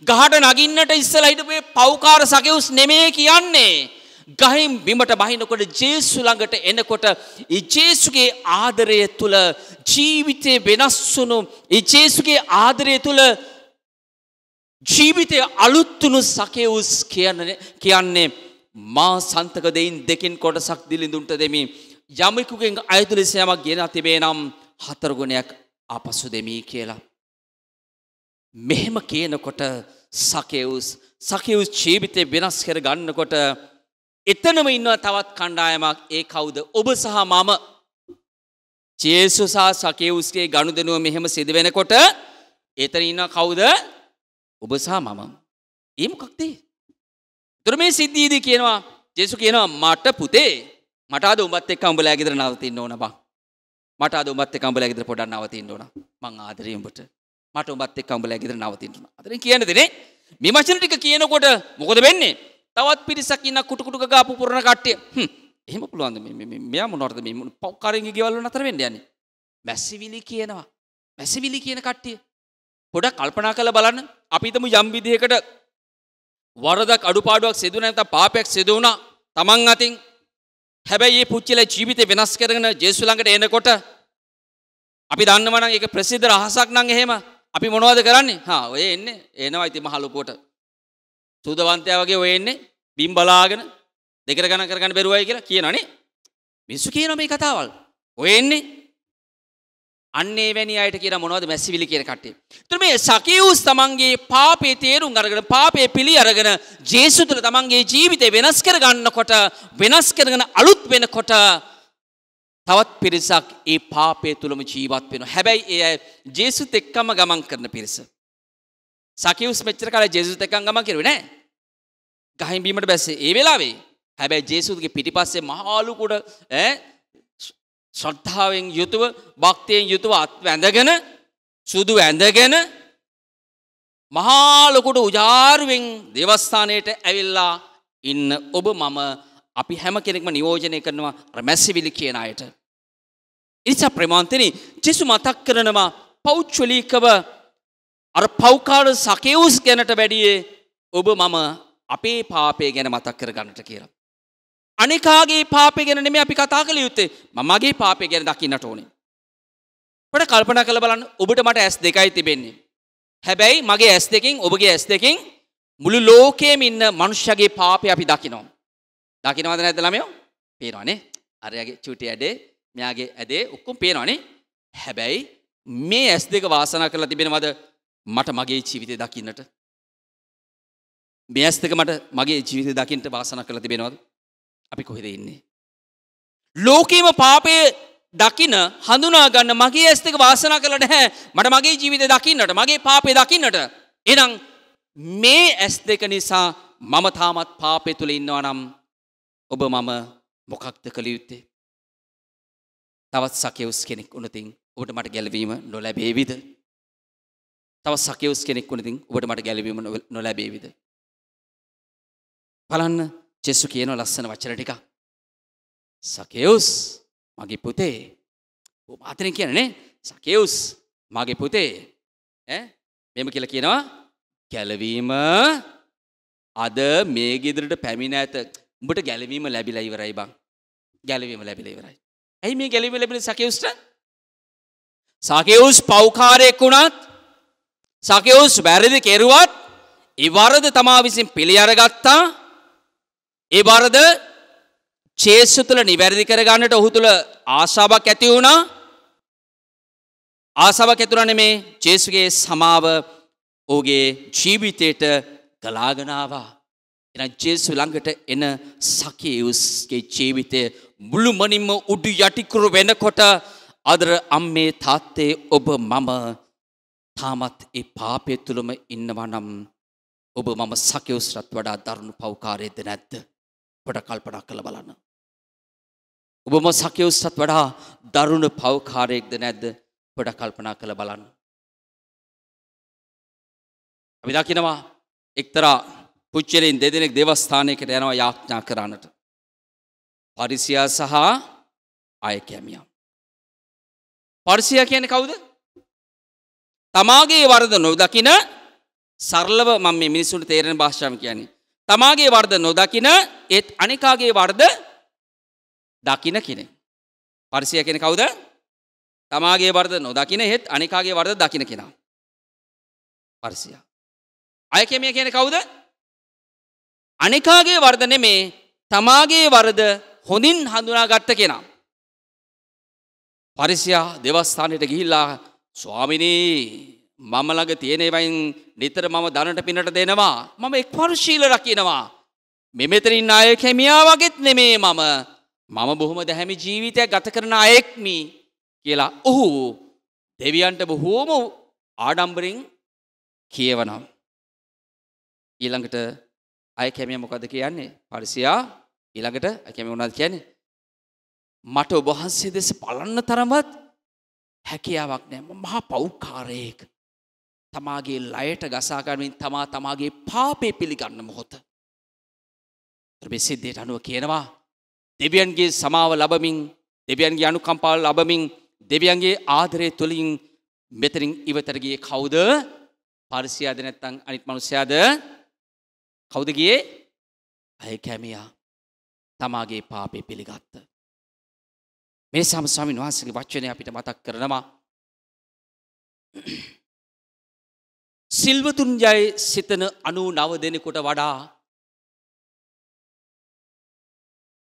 ගහට නගින්නට ඉස්සලා හිටපු පෞකාර සකියුස් නෙමේ කියන්නේ. ගහිම් බිමට බහිනකොට ජේසු ළඟට එනකොට ඒ ජේසුගේ ආදරය තුල ජීවිතේ වෙනස් වුණු ඒ ජේසුගේ ආදරය තුල ජීවිතය අලුත්තුණු සකෙවුස් කියන්නේ කියන්නේ මා සන්තක දෙයින් දෙකින් කොටසක් දිලිඳුන්ට දෙමි යමෙකුගෙන් අයතු ලෙස යමක් ගෙන තිබේ නම් හතර ගුණයක් ආපසු දෙමි කියලා මෙහෙම කියනකොට සකෙවුස් සකෙවුස් ජීවිතේ වෙනස් කර ගන්නකොට එතනම ඉන්නවා තවත් කණ්ඩායමක් ඒ කවුද ඔබ සහ මම චේසුසා සකේවුස්ගේ ගණු දෙනුව මෙහෙම සිද වෙනකොට එතන ඉන්න කවුද ඔබසා මම ඒ මොකක්දේ තුර මේ සිද්ධීදී කියනවා ජෙසු කියනවා මට පුතේ මට අද උඹත් එක්ක උඹලා ගෙදර නවතින්න ඕන බං මට අද උඹත් එක්ක උඹලා ගෙදර පොඩක් නවතින්න ඕන මං ආදරේ උඹට මට උඹත් එක්ක උඹලා ගෙදර නවතින්න ඕන අතරින් කියන්නේ දෙනේ මේ වචන ටික කියනකොට මොකද වෙන්නේ තවත් පිරිසකින්න කුටකුට ගාපු පුරණ කට්ටිය එහෙම පුළුවන්ද මෙයා මොනවද මේ පව්කාරගේ ගෙවල්ල නතර වෙන්න යන්නේ මැසිවිලි කියනවා මැසිවිලි කියන කට්ටිය පොඩක් කල්පනා කරලා බලන්න අපි හිතමු යම් විදිහකට වරදක් අඩුපාඩුවක් සිදු නැත්නම් පාපයක් සිදු වුණා Taman අතින් හැබැයි මේ පුච්චිලා ජීවිතේ වෙනස් කරගෙන ජේසු ළඟට එනකොට අපි දන්නවනම් ඒක ප්‍රසිද්ධ රහසක් නම් එහෙම අපි මොනවද කරන්නේ හා ඔය එන්නේ එනවා ඉතින් මහ ලොකුවට සූදවන්තයා වගේ ඔය එන්නේ බිම් බලාගෙන දෙකට ගණන් කරගන්න බැරුවයි කියලා කියනනේ. මිනිස්සු කියනවා මේ කතාවල්. ඔය එන්නේ අන්නේ වැනි අයට කියන මොනවද මැසිවිලි කියන කට්ටිය. ඒතර මේ සකියුස් තමන්ගේ පාපේ තේරුම් අරගෙන පාපේ පිළි අරගෙන ජේසුස් තුළ තමන්ගේ ජීවිතය වෙනස් කර ගන්නකොට වෙනස් කරගෙන අලුත් වෙනකොට තවත් පිරිසක් ඒ පාපේ තුලම ජීවත් වෙනවා. හැබැයි ඒ අය ජේසුස් එක්කම ගමන් කරන පිරිස. සකියුස් මෙච්චර කාලේ ජේසුස් එක්කම ගමන් කරුවේ නෑ. ගහින් බීමට බැස්සේ ඒ වෙලාවේ හැබැයි ජේසුගේ පිටිපස්සේ මහාලුකුඩ ඈ ශ්‍රද්ධාවෙන් යුතුව භක්තියෙන් යුතුව අත් වැඳගෙන සුදු ඇඳගෙන මහාලොකුට උජාරුවෙන් දෙවස්ථානයට ඇවිල්ලා ඉන්න ඔබ මම අපි හැම කෙනෙක්ම නියෝජනය කරනවා අර මැසිවිලි කියන අයට. ඉනිසා ප්‍රමාන්තන ජෙසු මතක් කරනවා පෞච්චලීකව අර පෞකාඩ සකවුස් ගැනට වැඩියේ ඔබ මම අපේ පාපය ගැන මතක් කරගන්නට කියලා. අනිකාගේ පාපය ගැන නෙමෙයි අපි කතා කළ යුත්තේ මමගේ පාපය ගැන දකින්නට ඕනේ. ඔබට කල්පනා කරලා බලන්න ඔබට මට ඇස් දෙකයි තිබෙන්නේ. හැබැයි මගේ ඇස් දෙකෙන් ඔබගේ ඇස් දෙකෙන් මුළු ලෝකයේම ඉන්න මනුෂ්‍යගේ පාපය අපි දකිනවා. දකිනවද නැද්ද ළමයෝ? පේනවනේ. අරයාගේ චූටි ඇඩේ, මෙයාගේ ඇදේ ඔක්කොම පේනවනේ. හැබැයි මේ ඇස් දෙක වාසනා කරලා තිබෙනවද මට මගේ ජීවිතේ දකින්නට? මේ ඇස් දෙක මට මගේ ජීවිතේ දකින්න වාසනාවක් කරලා තිබෙනවද? අපි කොහෙද ඉන්නේ? ලෝකේම පාපයේ දකින හඳුනා ගන්න මගේ ඇස් දෙක වාසනා කරලා නැහැ. මට මගේ ජීවිතේ දකින්නට, මගේ පාපේ දකින්නට. එහෙනම් මේ ඇස් දෙක නිසා මම තාමත් පාපේ තුල ඉන්නවා නම් ඔබ මම මොකක්ද කළ යුත්තේ? තවත් සකේවස් කෙනෙක් වුණතින් ඔබට මට ගැලවීම නොලැබේවිද? තවත් සකේවස් කෙනෙක් වුණතින් ඔබට මට ගැලවීම නොලැබේවිද? බලන්න ජෙසු කියන ලස්සන වචන ටික. සකේවුස් මගේ පුතේ. ඔව් අතරින් කියන්නේ සකේවුස් මගේ පුතේ. ඈ මෙහෙම කියලා කියනවා ගැලවීම අද මේ ගෙදරට පැමිණ ඇත. උඹට ගැලවීම ලැබිලා ඉවරයි බං. ගැලවීම ලැබිලා ඉවරයි. ඇයි මේ ගැලවීම ලැබෙන්නේ සකේවුස්ට? සකේවුස් පෞකාරයෙක් වුණත් සකේවුස් වැරදි කෙරුවත් ඉවරද තමා විසින් පිළි අරගත්තා ඒ බරද චේසු තුළ නිවැරදි කරගන්නට ඔහු තුළ ආශාවක් ඇති වුණා ආසාවක් ඇතුරන මේ චේසුගේ සමාව ඕගේ ජීවිතයට ගලාගනාවා. එන ජේසු ළඟට එන සකේවුස්ගේ ජීවිතය මුළු මනින්ම උඩු යටිකුරු වෙනකොට අදර අම්මේ තාත්තේ ඔබ මම තාමත් ඒ පාපය තුළම ඉන්නවා නම් ඔබ මම සකයුස්රත් වඩා දරුණු පෞකාරයද නැද්ද. පොට කල්පනා කළ බලන්න. ඔබම සකයවස්සත් වඩා දරුණ පවකාරයෙක්ද නැද්ද පොඩ කල්පනා කළ බලන්න. අවිදකිනවා එක්තරා පුච්චලෙන් දෙදෙනෙක් දෙවස්ථානයකට යනවා යාඥා කරන්නට. පරිසියා සහ අයකැමියම්. පරිසිය කියන කවුද? තමාගේ වරද නොදකින සරලව මම මේ මිනිසුන්ට තේරෙන භාෂාවෙන් කියන්නේ. තමාගේ වර්ද නොදකින ඒත් අනිකාගේ වර්ද දකින කෙනෙ. පරිසිය කෙන කවුද තමාගේ වර්ද නොදකින හෙත් අනිකාගේ වර්ද දකින කෙනා. පරිසිය. අයකෙමිය කියන කවුද අනිකාගේ වර්ධන මේ තමාගේ වරද හොඳින් හඳුනාගත්ත කෙනා. පරිසියා දෙවස්ථානයට ගිහිල්ලා ස්වාමිනී මම ළඟ තියෙන ඒවායින් නිතර මම ධනට පිනට දෙනවා මම එක්වර ශීල රකිනවා මෙමෙතරින් අය කැමියා වගෙත් නෙමේ මම මම බොහොම දැහැමි ජීවිතයක් ගත කරන අයෙක්මි කියලා ඔහු දෙවියන්ට බොහෝම ආඩම්බරින් කියවනම්. ඊළඟට අය කැමිය මොකද කියන්නේ පරිසියා ඊළඟට කැමි වුණත් කියන්නේ. මට ඔබහන්සේ දෙස පලන්න තරමත් හැකියාවක් නෑ මහා පෞකාරයෙක්. තමාගේ ලයට ගසාගනුවෙන් තමා තමාගේ පාපේ පිළිගන්න මොහොත. ත්‍රබෙ සිද්ධයට අනුව කියනවා. දෙවියන්ගේ සමාව ලබමින් දෙවියන්ගේ අනුකම්පාල් ලබමින් දෙවියන්ගේ ආදරය තුළින් මෙතරින් ඉවතරගේ කවුද පරිසියාද නැත්තං අනිත් මනුස්්‍යයාද කෞදගේ ඇය කැමියා තමාගේ පාපය පිළිගත්ත. මේ සම්ස්වාමින් වහන්සගේ වච්චනය අපිට මතක් කරනවා සිල්වතුන්ජයි සිතන අනු නව දෙනෙකුට වඩා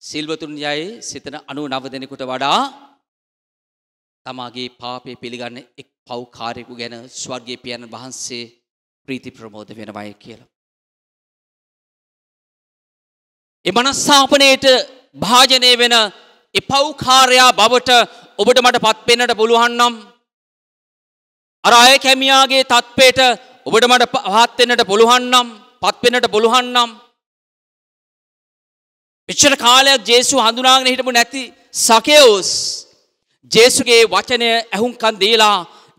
සිල්වතුන් යයි සිතන අනු නව දෙනෙකුට වඩා තමාගේ පාපය පිළිගන්න එක් පව්කාරයකු ගැන ස්වර්ගේ පියන් වහන්සේ ප්‍රීති ප්‍රමෝධ වෙනවය කියලා. එමනස්සාපනයට භාජනය වෙන එපව්කාරයා බවට ඔබට මට පත්වෙන්නට පුළුවන්නම්. අර අය කැමියාගේ තත්පේට ඔබට මට පහත් වෙන්නට පුළුවන් නම් පත් වෙන්නට පුළුවන් නම් මෙච්චර කාලයක් ජේසු හඳුනාගෙන හිටපු නැති සකේවුස් ජේසුගේ වචනය ඇහුම්කන් දීලා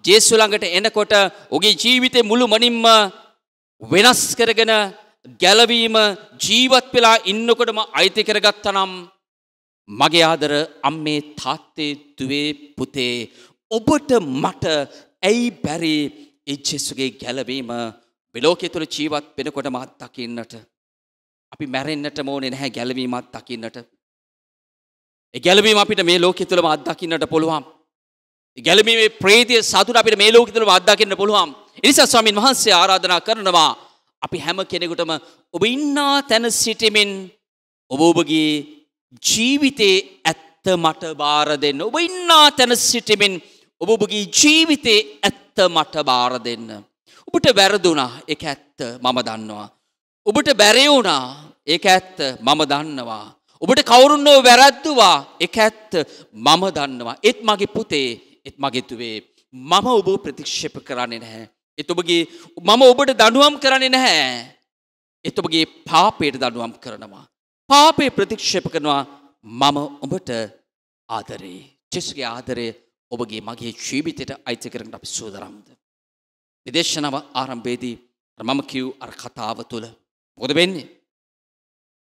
ජේසු ළඟට එනකොට ඔහුගේ ජීවිතේ මුළු මනින්ම වෙනස් කරගෙන ගැලවීම ජීවත් වෙලා ඉන්නකොටම අයිති කරගත්තනම් මගේ ආදර අම්මේ තාත්තේ දුවේ පුතේ ඔබට මට ඇයි බැරි ඉච්චෙස්සුගේ ගැලවීම විලෝකය තුළ ජීවත් වෙනකොට මත් දකින්නට. අපි මැරෙන්න්නට මෝනෙ නැහැ ගැලවීමත් දකින්නට. ගැලවීම අපිට මේ ලෝකෙ තුළම අත්දකින්නට පුළුවන්. ගැලීමේ ප්‍රේතිය සතුට අපිට මේ ලෝකෙ තුළම අත්දකින්න පුළුවන්. එනිසා ස්වාමින් වහන්සේ ආරාධනා කරනවා අපි හැම කෙනෙකුටම ඔබ ඉන්නා තැන සිටිමින් ඔබ ඔබගේ ජීවිතයේ ඇත්ත මට බාර දෙන්න. ඔබ ඉන්නා තැන සිටිමින් ඔබ ඔබගේ ජීවිතේ ඇත්ත මට බාර දෙන්න. ඔබට වැරදුනා එක ඇත්ත මම දන්නවා. ඔබට බැරවුණා ඒක ඇත්ත මම දන්නවා. ඔබට කවුරුන්නෝ වැරැද්දුවා එක ඇත්ත මම දන්නවා. ඒත් මගේ පුතේ එත් මගෙතුවේ මම ඔබ ප්‍රතික්ෂප කරන්නේ නැහැ. එත් ඔබගේ මම ඔබට දඩුවම් කරන්නේ නැහැ. එත් ඔබගේ පාපයට දඩුවම් කරනවා. පාපේ ප්‍රතික්ෂප කරනවා මම ඔබට ආදරේ. චෙස්ගේ ආදරය ඔබගේ මගේ ජීවිතයට අයිති කරන්න අපි සූදරම්ද. විදේශනාව ආරම්භේදී මම කිව් අර කතාව තුළ මොකද වෙන්නේ?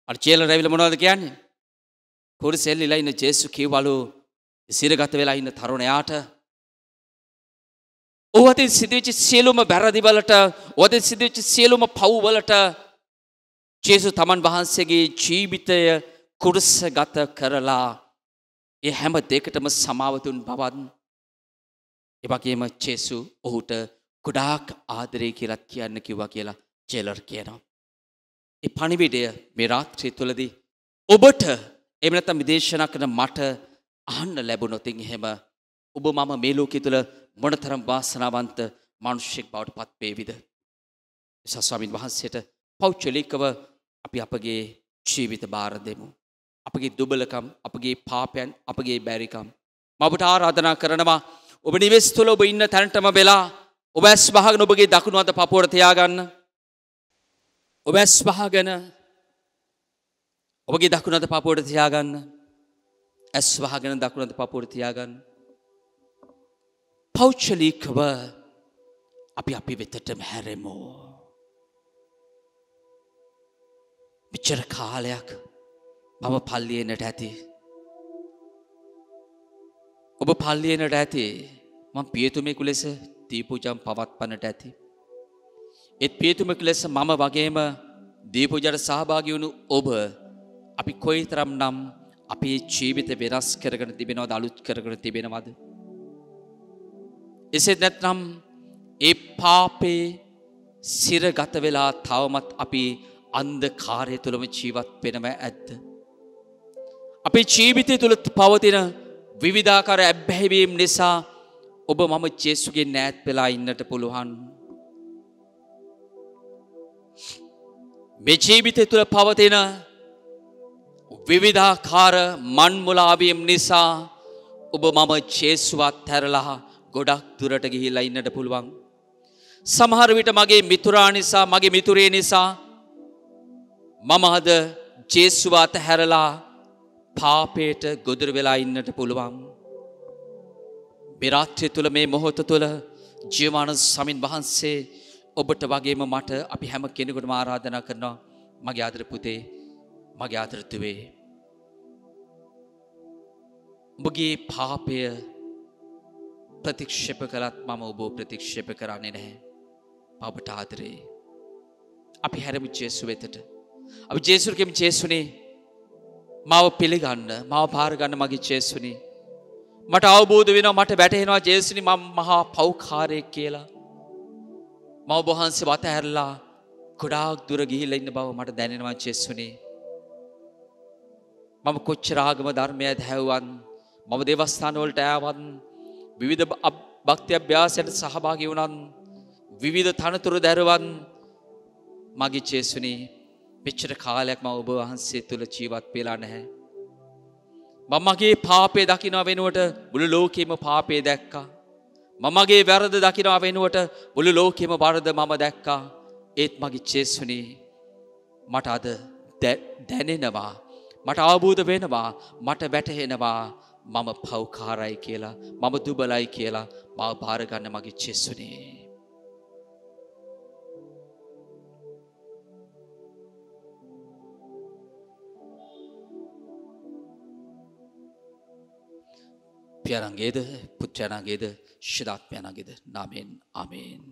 අර චේල රැවිල මොනවද කියන්නේ? කුරුසෙල් ඉලා ඉන්න ජේසු කිව්වලු සිරගත වෙලා ඉන්න තරුණයාට ඔහු අතින් සිදුවෙච්ච සියලුම බැරදි වලට ඔහු සිදුවෙච්ච සියලුම පව් වලට ජේසු තමන් වහන්සේගේ ජීවිතය කුරුසගත කරලා ඒ හැම දෙකටම සමාවතුන් බවන් එවගේම චේසු ඔහුට ගොඩාක් ආදරේ කියලත් කියන්න කිව්වා කියලා ජෙලර් කියනවා. ඒ පණිවිඩය මේ රාත්‍රිය තුලදී ඔබට එහෙම නැත්නම් මේ දේශනා කරන මට අහන්න ලැබුණොත් එහෙම ඔබ මම මේ ලෝකයේ තුල මොනතරම් වාසනාවන්ත මිනිසෙක් බවට පත් වේවිද? සස්වාමින් වහන්සේට පෞද්ගලිකව අපි අපගේ ජීවිත බාර දෙමු. අපගේ දුබලකම් අපගේ පාපයන් අපගේ බැරිකම්. මබට ආරාධනා කරනවා ඔබ නිවෙස් තුළ ඔබ ඉන්න තැනටම වෙලා ඔබ ඇස් භාගන ඔබගේ දකුණු අත පපුවට තියාගන්න. ඔබ ඇස් භාගන ඔබගේ දකුණු අත පපුවට තියාගන්න. ඇස් වහගෙන දකුණු අත පපුවට තියාගන්න. පෞච්චලීකව අපි අපි වෙතටම හැරෙමෝ. මෙච්චර කාලයක් මම පල්ලියනට ඇති. ඔබ පල්ලියනට ඇති මං පියතුමෙකු ලෙස දීපූජම් පවත්පනට ඇති. එත් පියතුමක ලෙස මම වගේම දීපූජට සහභාගිවුණු ඔබ අපි කොයි තරම් නම් අපේ ජීවිත වෙනස් කරගෙන තිබෙනවද අලුත් කරගෙන තිබෙනවද. එසේ නැත්නම් ඒ පාපේ සිරගත වෙලා තවමත් අපි අන්ද කාරය තුළම ජීවත් වෙනව ඇත්ද. අපේ ජීවිතය තුළ පවතින විවිධාකර ඇබ්බැහිවීම් නිසා ඔබ මම ජෙස්සුගේ නෑත් වෙලා ඉන්නට පුළුවන්. මේ ජීවිතය තුළ පවතින විවිධාකාර මන්මුලාවියම් නිසා ඔබ මම චේස්ුවත් හැරලා ගොඩක් දුරට ගිහිල්ලා ඉන්නට පුළුවන්. සමහර විට මගේ මිතුරා නිසා මගේ මිතුරේ නිසා මම අද ජේස්ුවාත හැරලා පාපයට ගොදුර වෙලා ඉන්නට පුළුවන්. බිරාත්‍රය තුළ මේ මොහොත තුළ ජීවාන සමින් වහන්සේ ඔබට වගේම මට අපි හැම කෙනෙකුට ආරාධනා කරනවා මගේ ආදර පුතේ මගේ ආදරතුවේ. උඹගේ පාපය ප්‍රතික්ෂප කළත් මම ඔබෝ ප්‍රතික්ෂප කරන්නේ නැහැ. ඔබට ආදරේ. අපි හැරමි ජේසු වෙතට. අපි ජේසුරකෙම ජේසුනේ මව පිළිගන්න මව භාරගන්න මගේ ජේසුනි. මට අවබෝධ වෙන මට වැටහෙනවා ජේසුනි ම මහා පෞකාරයෙක් කියලා. මව බොහන්සේ වත ඇරලා ගොඩාක් දුර ගිහිල ඉන්න බව මට දැනෙනවා ජෙස්සුනේ. මම කොච්චරාගම ධර්මය දැහැවන් මම දෙවස්ථානවලට ඇවන් විවිධ භක්ති අභ්‍යාසයට සහභාගි වුණන් විවිධ තනතුර දැරවන් මගේ චේසුනේ මෙච්චර කාලයක් ම ඔබ වහන්සේ තුළ ජීවත් වෙලා නැහැ. මමගේ පාපේ දකිනා වෙනුවට බුළු ලෝකෙම පාපේ දැක්කා. මමගේ වැරද දකිනා වෙනුවට බුළු ලෝකෙම බරද මම දැක්කා ඒත් මගේ චේස්වනේ මට අද දැනෙනවා. මට අවබූධ වෙනවා මට වැටහෙනවා මම පව්කාරයි කියලා මම දුබලයි කියලා මව භාරගන්න මගේ චෙස්සුනේ. පියරන්ගේද පුච්චනගේද ශිධාත්මයනගෙද නාමෙන් අමේෙන්.